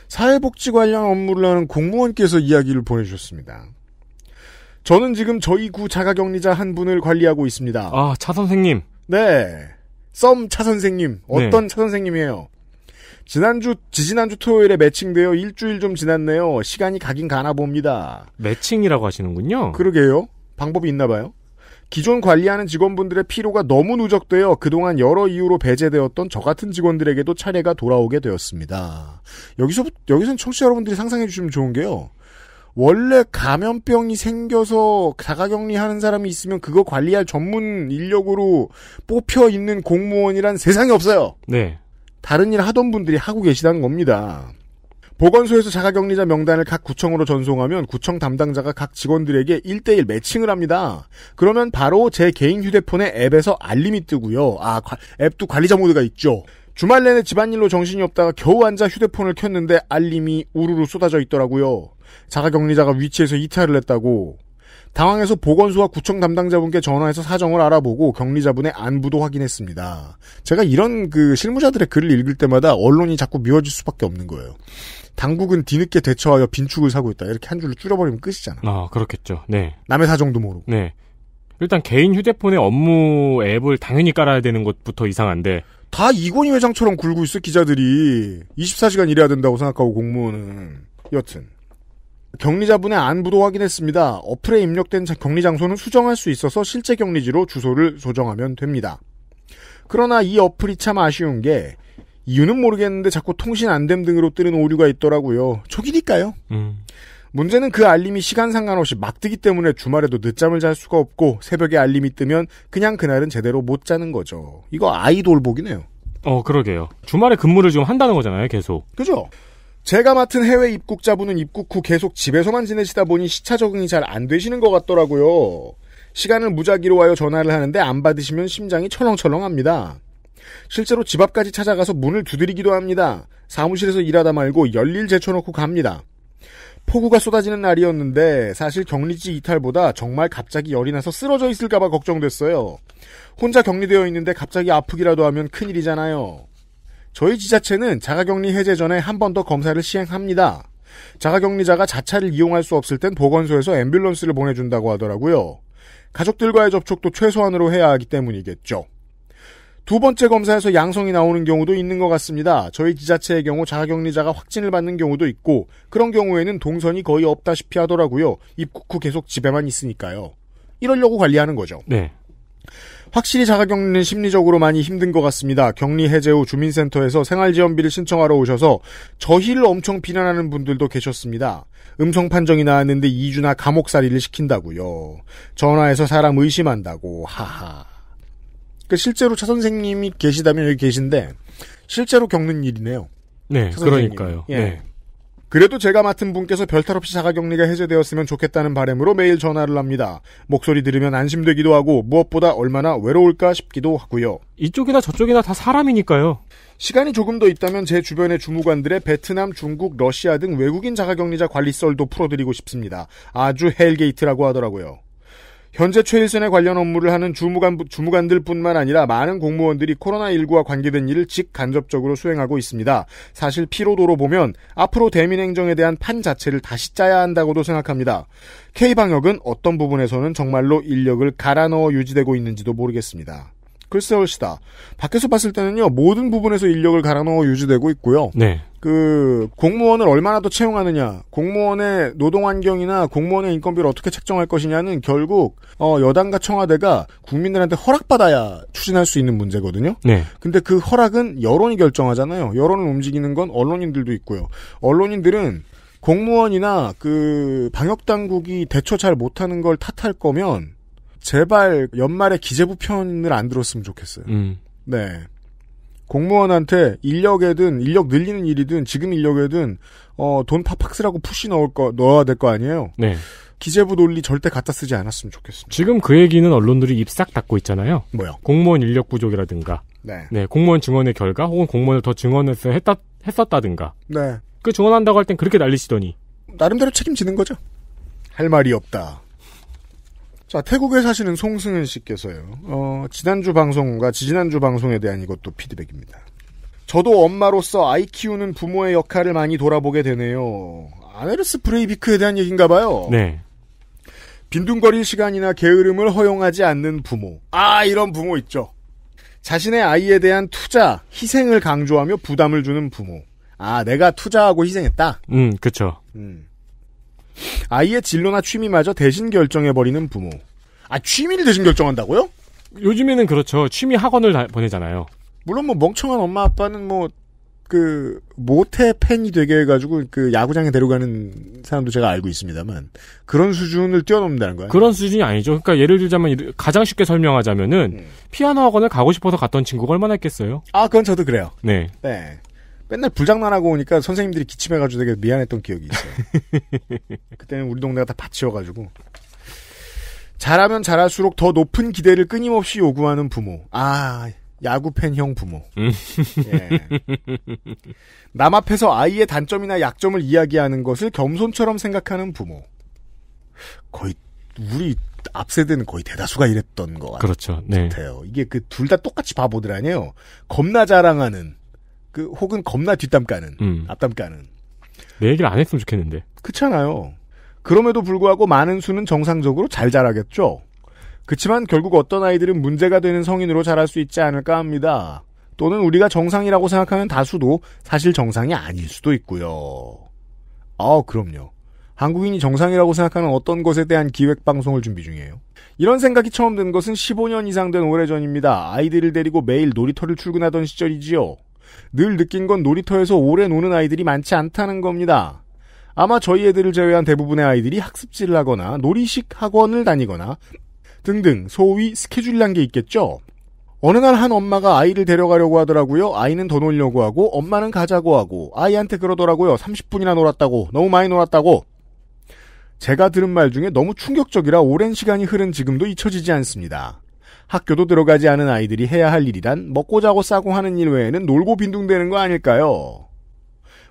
사회복지 관련 업무를 하는 공무원께서 이야기를 보내주셨습니다. 저는 지금 저희 구 자가격리자 한 분을 관리하고 있습니다. 아, 차 선생님. 네. 썸차 선생님 네. 어떤 네. 차 선생님이에요. 지난주 지지난주 토요일에 매칭되어 일주일 좀 지났네요. 시간이 가긴 가나 봅니다. 매칭이라고 하시는군요. 그러게요. 방법이 있나 봐요. 기존 관리하는 직원분들의 피로가 너무 누적되어 그동안 여러 이유로 배제되었던 저 같은 직원들에게도 차례가 돌아오게 되었습니다. 여기서 여기서는 청취자 여러분들이 상상해 주시면 좋은 게요. 원래 감염병이 생겨서 자가격리하는 사람이 있으면 그거 관리할 전문 인력으로 뽑혀 있는 공무원이란 세상에 없어요. 네. 다른 일 하던 분들이 하고 계시다는 겁니다. 보건소에서 자가격리자 명단을 각 구청으로 전송하면 구청 담당자가 각 직원들에게 1대1 매칭을 합니다. 그러면 바로 제 개인 휴대폰에 앱에서 알림이 뜨고요. 아, 앱도 관리자 모드가 있죠. 주말 내내 집안일로 정신이 없다가 겨우 앉아 휴대폰을 켰는데 알림이 우르르 쏟아져 있더라고요. 자가격리자가 위치에서 이탈을 했다고 당황해서 보건소와 구청 담당자분께 전화해서 사정을 알아보고 격리자분의 안부도 확인했습니다. 제가 이런 그 실무자들의 글을 읽을 때마다 언론이 자꾸 미워질 수밖에 없는 거예요. 당국은 뒤늦게 대처하여 빈축을 사고 있다. 이렇게 한 줄로 줄여버리면 끝이잖아. 아, 그렇겠죠. 네. 남의 사정도 모르고. 네. 일단 개인 휴대폰의 업무 앱을 당연히 깔아야 되는 것부터 이상한데. 다 이건희 회장처럼 굴고 있어, 기자들이. 24시간 일해야 된다고 생각하고 공무원은. 여튼. 격리자분의 안부도 확인했습니다. 어플에 입력된 격리 장소는 수정할 수 있어서 실제 격리지로 주소를 조정하면 됩니다. 그러나 이 어플이 참 아쉬운 게 이유는 모르겠는데 자꾸 통신 안됨 등으로 뜨는 오류가 있더라고요. 초기니까요. 음. 문제는 그 알림이 시간 상관없이 막 뜨기 때문에 주말에도 늦잠을 잘 수가 없고 새벽에 알림이 뜨면 그냥 그날은 제대로 못 자는 거죠. 이거 아이돌복이네요. 어, 그러게요. 주말에 근무를 좀 한다는 거잖아요, 계속. 그죠? 제가 맡은 해외 입국자분은 입국 후 계속 집에서만 지내시다 보니 시차 적응이 잘 안 되시는 것 같더라고요. 시간을 무작위로 와요 전화를 하는데 안 받으시면 심장이 철렁철렁합니다. 실제로 집 앞까지 찾아가서 문을 두드리기도 합니다. 사무실에서 일하다 말고 열일 제쳐놓고 갑니다. 폭우가 쏟아지는 날이었는데 사실 격리지 이탈보다 정말 갑자기 열이 나서 쓰러져 있을까봐 걱정됐어요. 혼자 격리되어 있는데 갑자기 아프기라도 하면 큰일이잖아요. 저희 지자체는 자가격리 해제 전에 한 번 더 검사를 시행합니다. 자가격리자가 자차를 이용할 수 없을 땐 보건소에서 앰뷸런스를 보내준다고 하더라고요. 가족들과의 접촉도 최소한으로 해야 하기 때문이겠죠. 두 번째 검사에서 양성이 나오는 경우도 있는 것 같습니다. 저희 지자체의 경우 자가격리자가 확진을 받는 경우도 있고 그런 경우에는 동선이 거의 없다시피 하더라고요. 입국 후 계속 집에만 있으니까요. 이러려고 관리하는 거죠. 네. 확실히 자가격리는 심리적으로 많이 힘든 것 같습니다. 격리 해제 후 주민센터에서 생활지원비를 신청하러 오셔서 저희를 엄청 비난하는 분들도 계셨습니다. 음성 판정이 나왔는데 2주나 감옥살이를 시킨다고요. 전화해서 사람 의심한다고 하하. 그 실제로 차 선생님이 계시다면 여기 계신데 실제로 겪는 일이네요. 네, 그러니까요. 예. 네. 그래도 제가 맡은 분께서 별탈 없이 자가격리가 해제되었으면 좋겠다는 바람으로 매일 전화를 합니다. 목소리 들으면 안심되기도 하고 무엇보다 얼마나 외로울까 싶기도 하고요. 이쪽이나 저쪽이나 다 사람이니까요. 시간이 조금 더 있다면 제 주변의 주무관들의 베트남, 중국, 러시아 등 외국인 자가격리자 관리 설도 풀어드리고 싶습니다. 아주 헬게이트라고 하더라고요. 현재 최일선에 관련 업무를 하는 주무관, 주무관들 뿐만 아니라 많은 공무원들이 코로나19와 관계된 일을 직간접적으로 수행하고 있습니다. 사실 피로도로 보면 앞으로 대민행정에 대한 판 자체를 다시 짜야 한다고도 생각합니다. K방역은 어떤 부분에서는 정말로 인력을 갈아 넣어 유지되고 있는지도 모르겠습니다. 글쎄 옳시다. 밖에서 봤을 때는요, 모든 부분에서 인력을 갈아 넣어 유지되고 있고요. 네. 그 공무원을 얼마나 더 채용하느냐, 공무원의 노동 환경이나 공무원의 인건비를 어떻게 책정할 것이냐는 결국 어, 여당과 청와대가 국민들한테 허락받아야 추진할 수 있는 문제거든요. 네. 근데 그 허락은 여론이 결정하잖아요. 여론을 움직이는 건 언론인들도 있고요. 언론인들은 공무원이나 그 방역 당국이 대처 잘 못하는 걸 탓할 거면 제발 연말에 기재부 편을 안 들었으면 좋겠어요. 음. 네. 공무원한테 인력에든 인력 늘리는 일이든 지금 인력에든 어, 돈 팍팍 쓰라고 푸시 넣을 거 넣어야 될 거 아니에요. 네. 기재부 논리 절대 갖다 쓰지 않았으면 좋겠습니다. 지금 그 얘기는 언론들이 입싹 닫고 있잖아요. 뭐요? 공무원 인력 부족이라든가. 네. 네. 공무원 증언의 결과 혹은 공무원을 더증언해서 했다 했었다든가. 네. 그증언한다고할 땐 그렇게 난리시더니 나름대로 책임지는 거죠. 할 말이 없다. 자, 태국에 사시는 송승은 씨께서요. 어, 지난주 방송과 지지난주 방송에 대한 이것도 피드백입니다. 저도 엄마로서 아이 키우는 부모의 역할을 많이 돌아보게 되네요. 아네르스 브레이비크에 대한 얘기인가 봐요. 네. 빈둥거릴 시간이나 게으름을 허용하지 않는 부모. 아, 이런 부모 있죠. 자신의 아이에 대한 투자, 희생을 강조하며 부담을 주는 부모. 아, 내가 투자하고 희생했다. 음, 그렇죠. 음. 아이의 진로나 취미마저 대신 결정해버리는 부모. 아, 취미를 대신 결정한다고요? 요즘에는 그렇죠. 취미 학원을 다 보내잖아요. 물론 뭐 멍청한 엄마 아빠는 뭐, 그, 모태 팬이 되게 해가지고 그 야구장에 데려가는 사람도 제가 알고 있습니다만, 그런 수준을 뛰어넘는다는 거예요? 그런 수준이 아니죠. 그러니까 예를 들자면 가장 쉽게 설명하자면은, 음. 피아노 학원을 가고 싶어서 갔던 친구가 얼마나 있겠어요? 아, 그건 저도 그래요. 네. 네. 맨날 불장난하고 오니까 선생님들이 기침해가지고 되게 미안했던 기억이 있어요. 그때는 우리 동네가 다 밭이어가지고. 잘하면 잘할수록 더 높은 기대를 끊임없이 요구하는 부모. 아, 야구팬형 부모. 음. 예. 남 앞에서 아이의 단점이나 약점을 이야기하는 것을 겸손처럼 생각하는 부모. 거의, 우리 앞세대는 거의 대다수가 이랬던 것 같아요. 그렇죠. 네. 이게 그 둘 다 똑같이 바보들 아니에요? 겁나 자랑하는. 그 혹은 겁나 뒷담 까는 음. 앞담 까는 내 얘기를 안 했으면 좋겠는데 그렇잖아요. 그럼에도 불구하고 많은 수는 정상적으로 잘 자라겠죠. 그렇지만 결국 어떤 아이들은 문제가 되는 성인으로 자랄 수 있지 않을까 합니다. 또는 우리가 정상이라고 생각하는 다수도 사실 정상이 아닐 수도 있고요. 아, 그럼요. 한국인이 정상이라고 생각하는 어떤 것에 대한 기획 방송을 준비 중이에요. 이런 생각이 처음 든 것은 15년 이상 된 오래전입니다. 아이들을 데리고 매일 놀이터를 출근하던 시절이지요. 늘 느낀 건 놀이터에서 오래 노는 아이들이 많지 않다는 겁니다. 아마 저희 애들을 제외한 대부분의 아이들이 학습지를 하거나 놀이식 학원을 다니거나 등등 소위 스케줄이란 게 있겠죠. 어느 날 한 엄마가 아이를 데려가려고 하더라고요. 아이는 더 놀려고 하고 엄마는 가자고 하고 아이한테 그러더라고요. 30분이나 놀았다고 너무 많이 놀았다고. 제가 들은 말 중에 너무 충격적이라 오랜 시간이 흐른 지금도 잊혀지지 않습니다. 학교도 들어가지 않은 아이들이 해야 할 일이란 먹고 자고 싸고 하는 일 외에는 놀고 빈둥대는 거 아닐까요?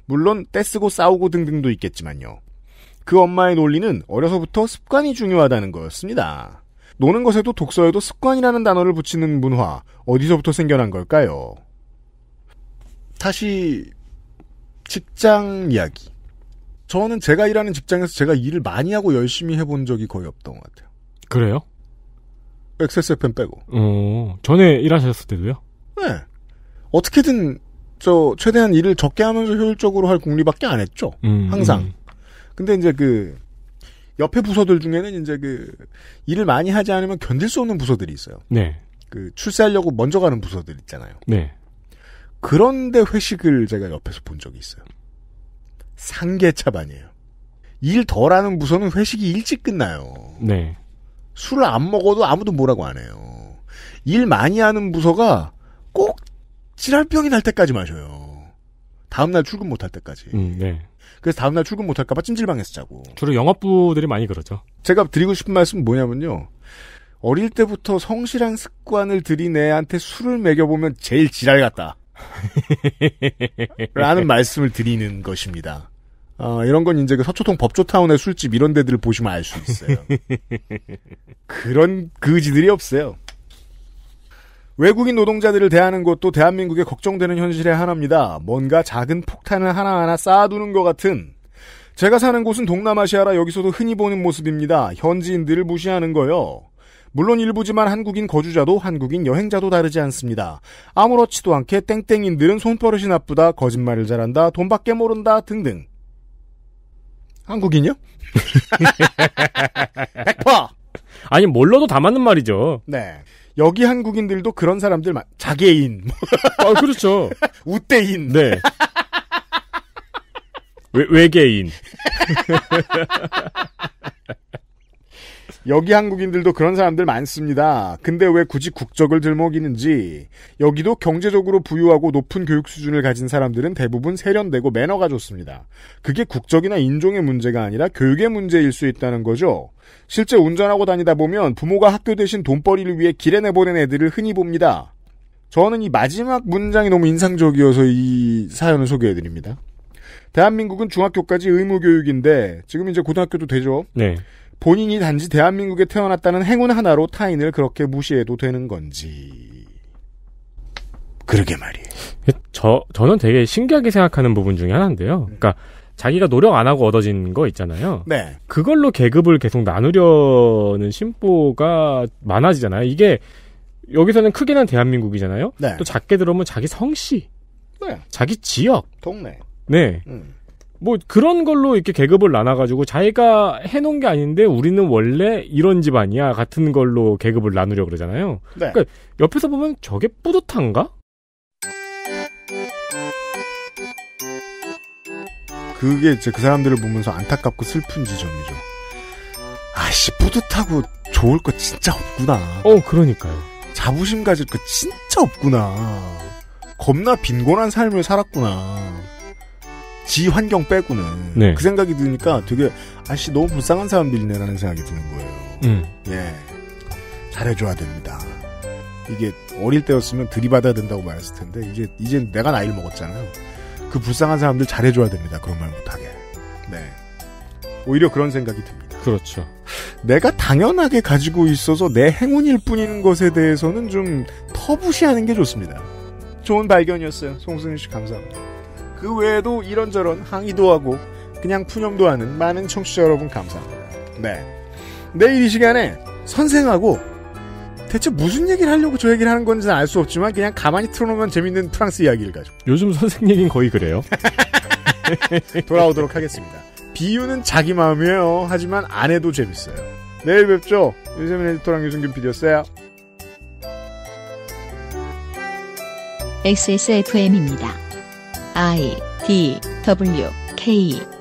물론 떼쓰고 싸우고 등등도 있겠지만요. 그 엄마의 논리는 어려서부터 습관이 중요하다는 거였습니다. 노는 것에도 독서에도 습관이라는 단어를 붙이는 문화 어디서부터 생겨난 걸까요? 다시 직장 이야기. 저는 제가 일하는 직장에서 제가 일을 많이 하고 열심히 해본 적이 거의 없던 것 같아요. 그래요? XSFM 빼고. 어, 전에 일하셨을 때도요? 네. 어떻게든 저 최대한 일을 적게 하면서 효율적으로 할 공리밖에 안 했죠. 음, 항상. 음. 근데 이제 그 옆에 부서들 중에는 이제 그 일을 많이 하지 않으면 견딜 수 없는 부서들이 있어요. 네. 그 출세하려고 먼저 가는 부서들 있잖아요. 네. 그런데 회식을 제가 옆에서 본 적이 있어요. 상계 차반이에요. 일 덜하는 부서는 회식이 일찍 끝나요. 네. 술을 안 먹어도 아무도 뭐라고 안 해요. 일 많이 하는 부서가 꼭질환병이날 때까지 마셔요. 다음날 출근 못 할 때까지. 음, 네. 그래서 다음날 출근 못 할까봐 찜질방에서 자고. 주로 영업부들이 많이 그러죠. 제가 드리고 싶은 말씀은 뭐냐면요. 어릴 때부터 성실한 습관을 들인 애한테 술을 먹여보면 제일 지랄 같다. 라는 말씀을 드리는 것입니다. 어, 이런 건 이제 그 서초동 법조타운의 술집 이런 데들을 보시면 알 수 있어요. 그런 그지들이 없어요. 외국인 노동자들을 대하는 것도 대한민국의 걱정되는 현실의 하나입니다. 뭔가 작은 폭탄을 하나하나 쌓아두는 것 같은. 제가 사는 곳은 동남아시아라 여기서도 흔히 보는 모습입니다. 현지인들을 무시하는 거요. 물론 일부지만 한국인 거주자도 한국인 여행자도 다르지 않습니다. 아무렇지도 않게 땡땡인들은 손버릇이 나쁘다, 거짓말을 잘한다, 돈밖에 모른다 등등. 한국인이요? 백퍼! 아니, 몰라도 다 맞는 말이죠. 네. 여기 한국인들도 그런 사람들 많, 자개인. 아, 그렇죠. 우대인. 네. 외, 외계인. 여기 한국인들도 그런 사람들 많습니다. 근데 왜 굳이 국적을 들먹이는지 여기도 경제적으로 부유하고 높은 교육 수준을 가진 사람들은 대부분 세련되고 매너가 좋습니다. 그게 국적이나 인종의 문제가 아니라 교육의 문제일 수 있다는 거죠. 실제 운전하고 다니다 보면 부모가 학교 대신 돈벌이를 위해 길에 내보낸 애들을 흔히 봅니다. 저는 이 마지막 문장이 너무 인상적이어서 이 사연을 소개해드립니다. 대한민국은 중학교까지 의무교육인데 지금 이제 고등학교도 되죠. 네. 본인이 단지 대한민국에 태어났다는 행운 하나로 타인을 그렇게 무시해도 되는 건지. 그러게 말이에요. 저, 저는 되게 신기하게 생각하는 부분 중에 하나인데요. 음. 그러니까 자기가 노력 안 하고 얻어진 거 있잖아요. 네. 그걸로 계급을 계속 나누려는 심보가 많아지잖아요. 이게 여기서는 크게는 대한민국이잖아요. 네. 또 작게 들어오면 자기 성씨, 네. 자기 지역, 동네, 네, 음. 뭐 그런 걸로 이렇게 계급을 나눠가지고 자기가 해놓은 게 아닌데 우리는 원래 이런 집안이야 같은 걸로 계급을 나누려 그러잖아요. 네. 그러니까 옆에서 보면 저게 뿌듯한가? 그게 이제 그 사람들을 보면서 안타깝고 슬픈 지점이죠. 아씨 뿌듯하고 좋을 거 진짜 없구나. 어 그러니까요. 자부심 가질 거 진짜 없구나. 겁나 빈곤한 삶을 살았구나. 지 환경 빼고는 네. 그 생각이 드니까 되게 아씨 너무 불쌍한 사람 빌네라는 생각이 드는 거예요. 음. 예, 잘해줘야 됩니다. 이게 어릴 때였으면 들이받아야 된다고 말했을 텐데 이제 이제 내가 나이를 먹었잖아요. 그 불쌍한 사람들 잘해줘야 됩니다. 그런 말 못하게. 네. 오히려 그런 생각이 듭니다. 그렇죠. 내가 당연하게 가지고 있어서 내 행운일 뿐인 것에 대해서는 좀 터부시하는 게 좋습니다. 좋은 발견이었어요. 송승윤 씨 감사합니다. 그 외에도 이런저런 항의도 하고 그냥 푸념도 하는 많은 청취자 여러분 감사합니다. 네. 내일 이 시간에 선생하고 대체 무슨 얘기를 하려고 저 얘기를 하는 건지는 알 수 없지만 그냥 가만히 틀어놓으면 재밌는 프랑스 이야기를 가지고. 요즘 선생 얘기는 거의 그래요. 돌아오도록 하겠습니다. 비유는 자기 마음이에요. 하지만 안 해도 재밌어요. 내일 뵙죠. 유세민 에디토랑 유승균 PD였어요. XSFM입니다. I D W K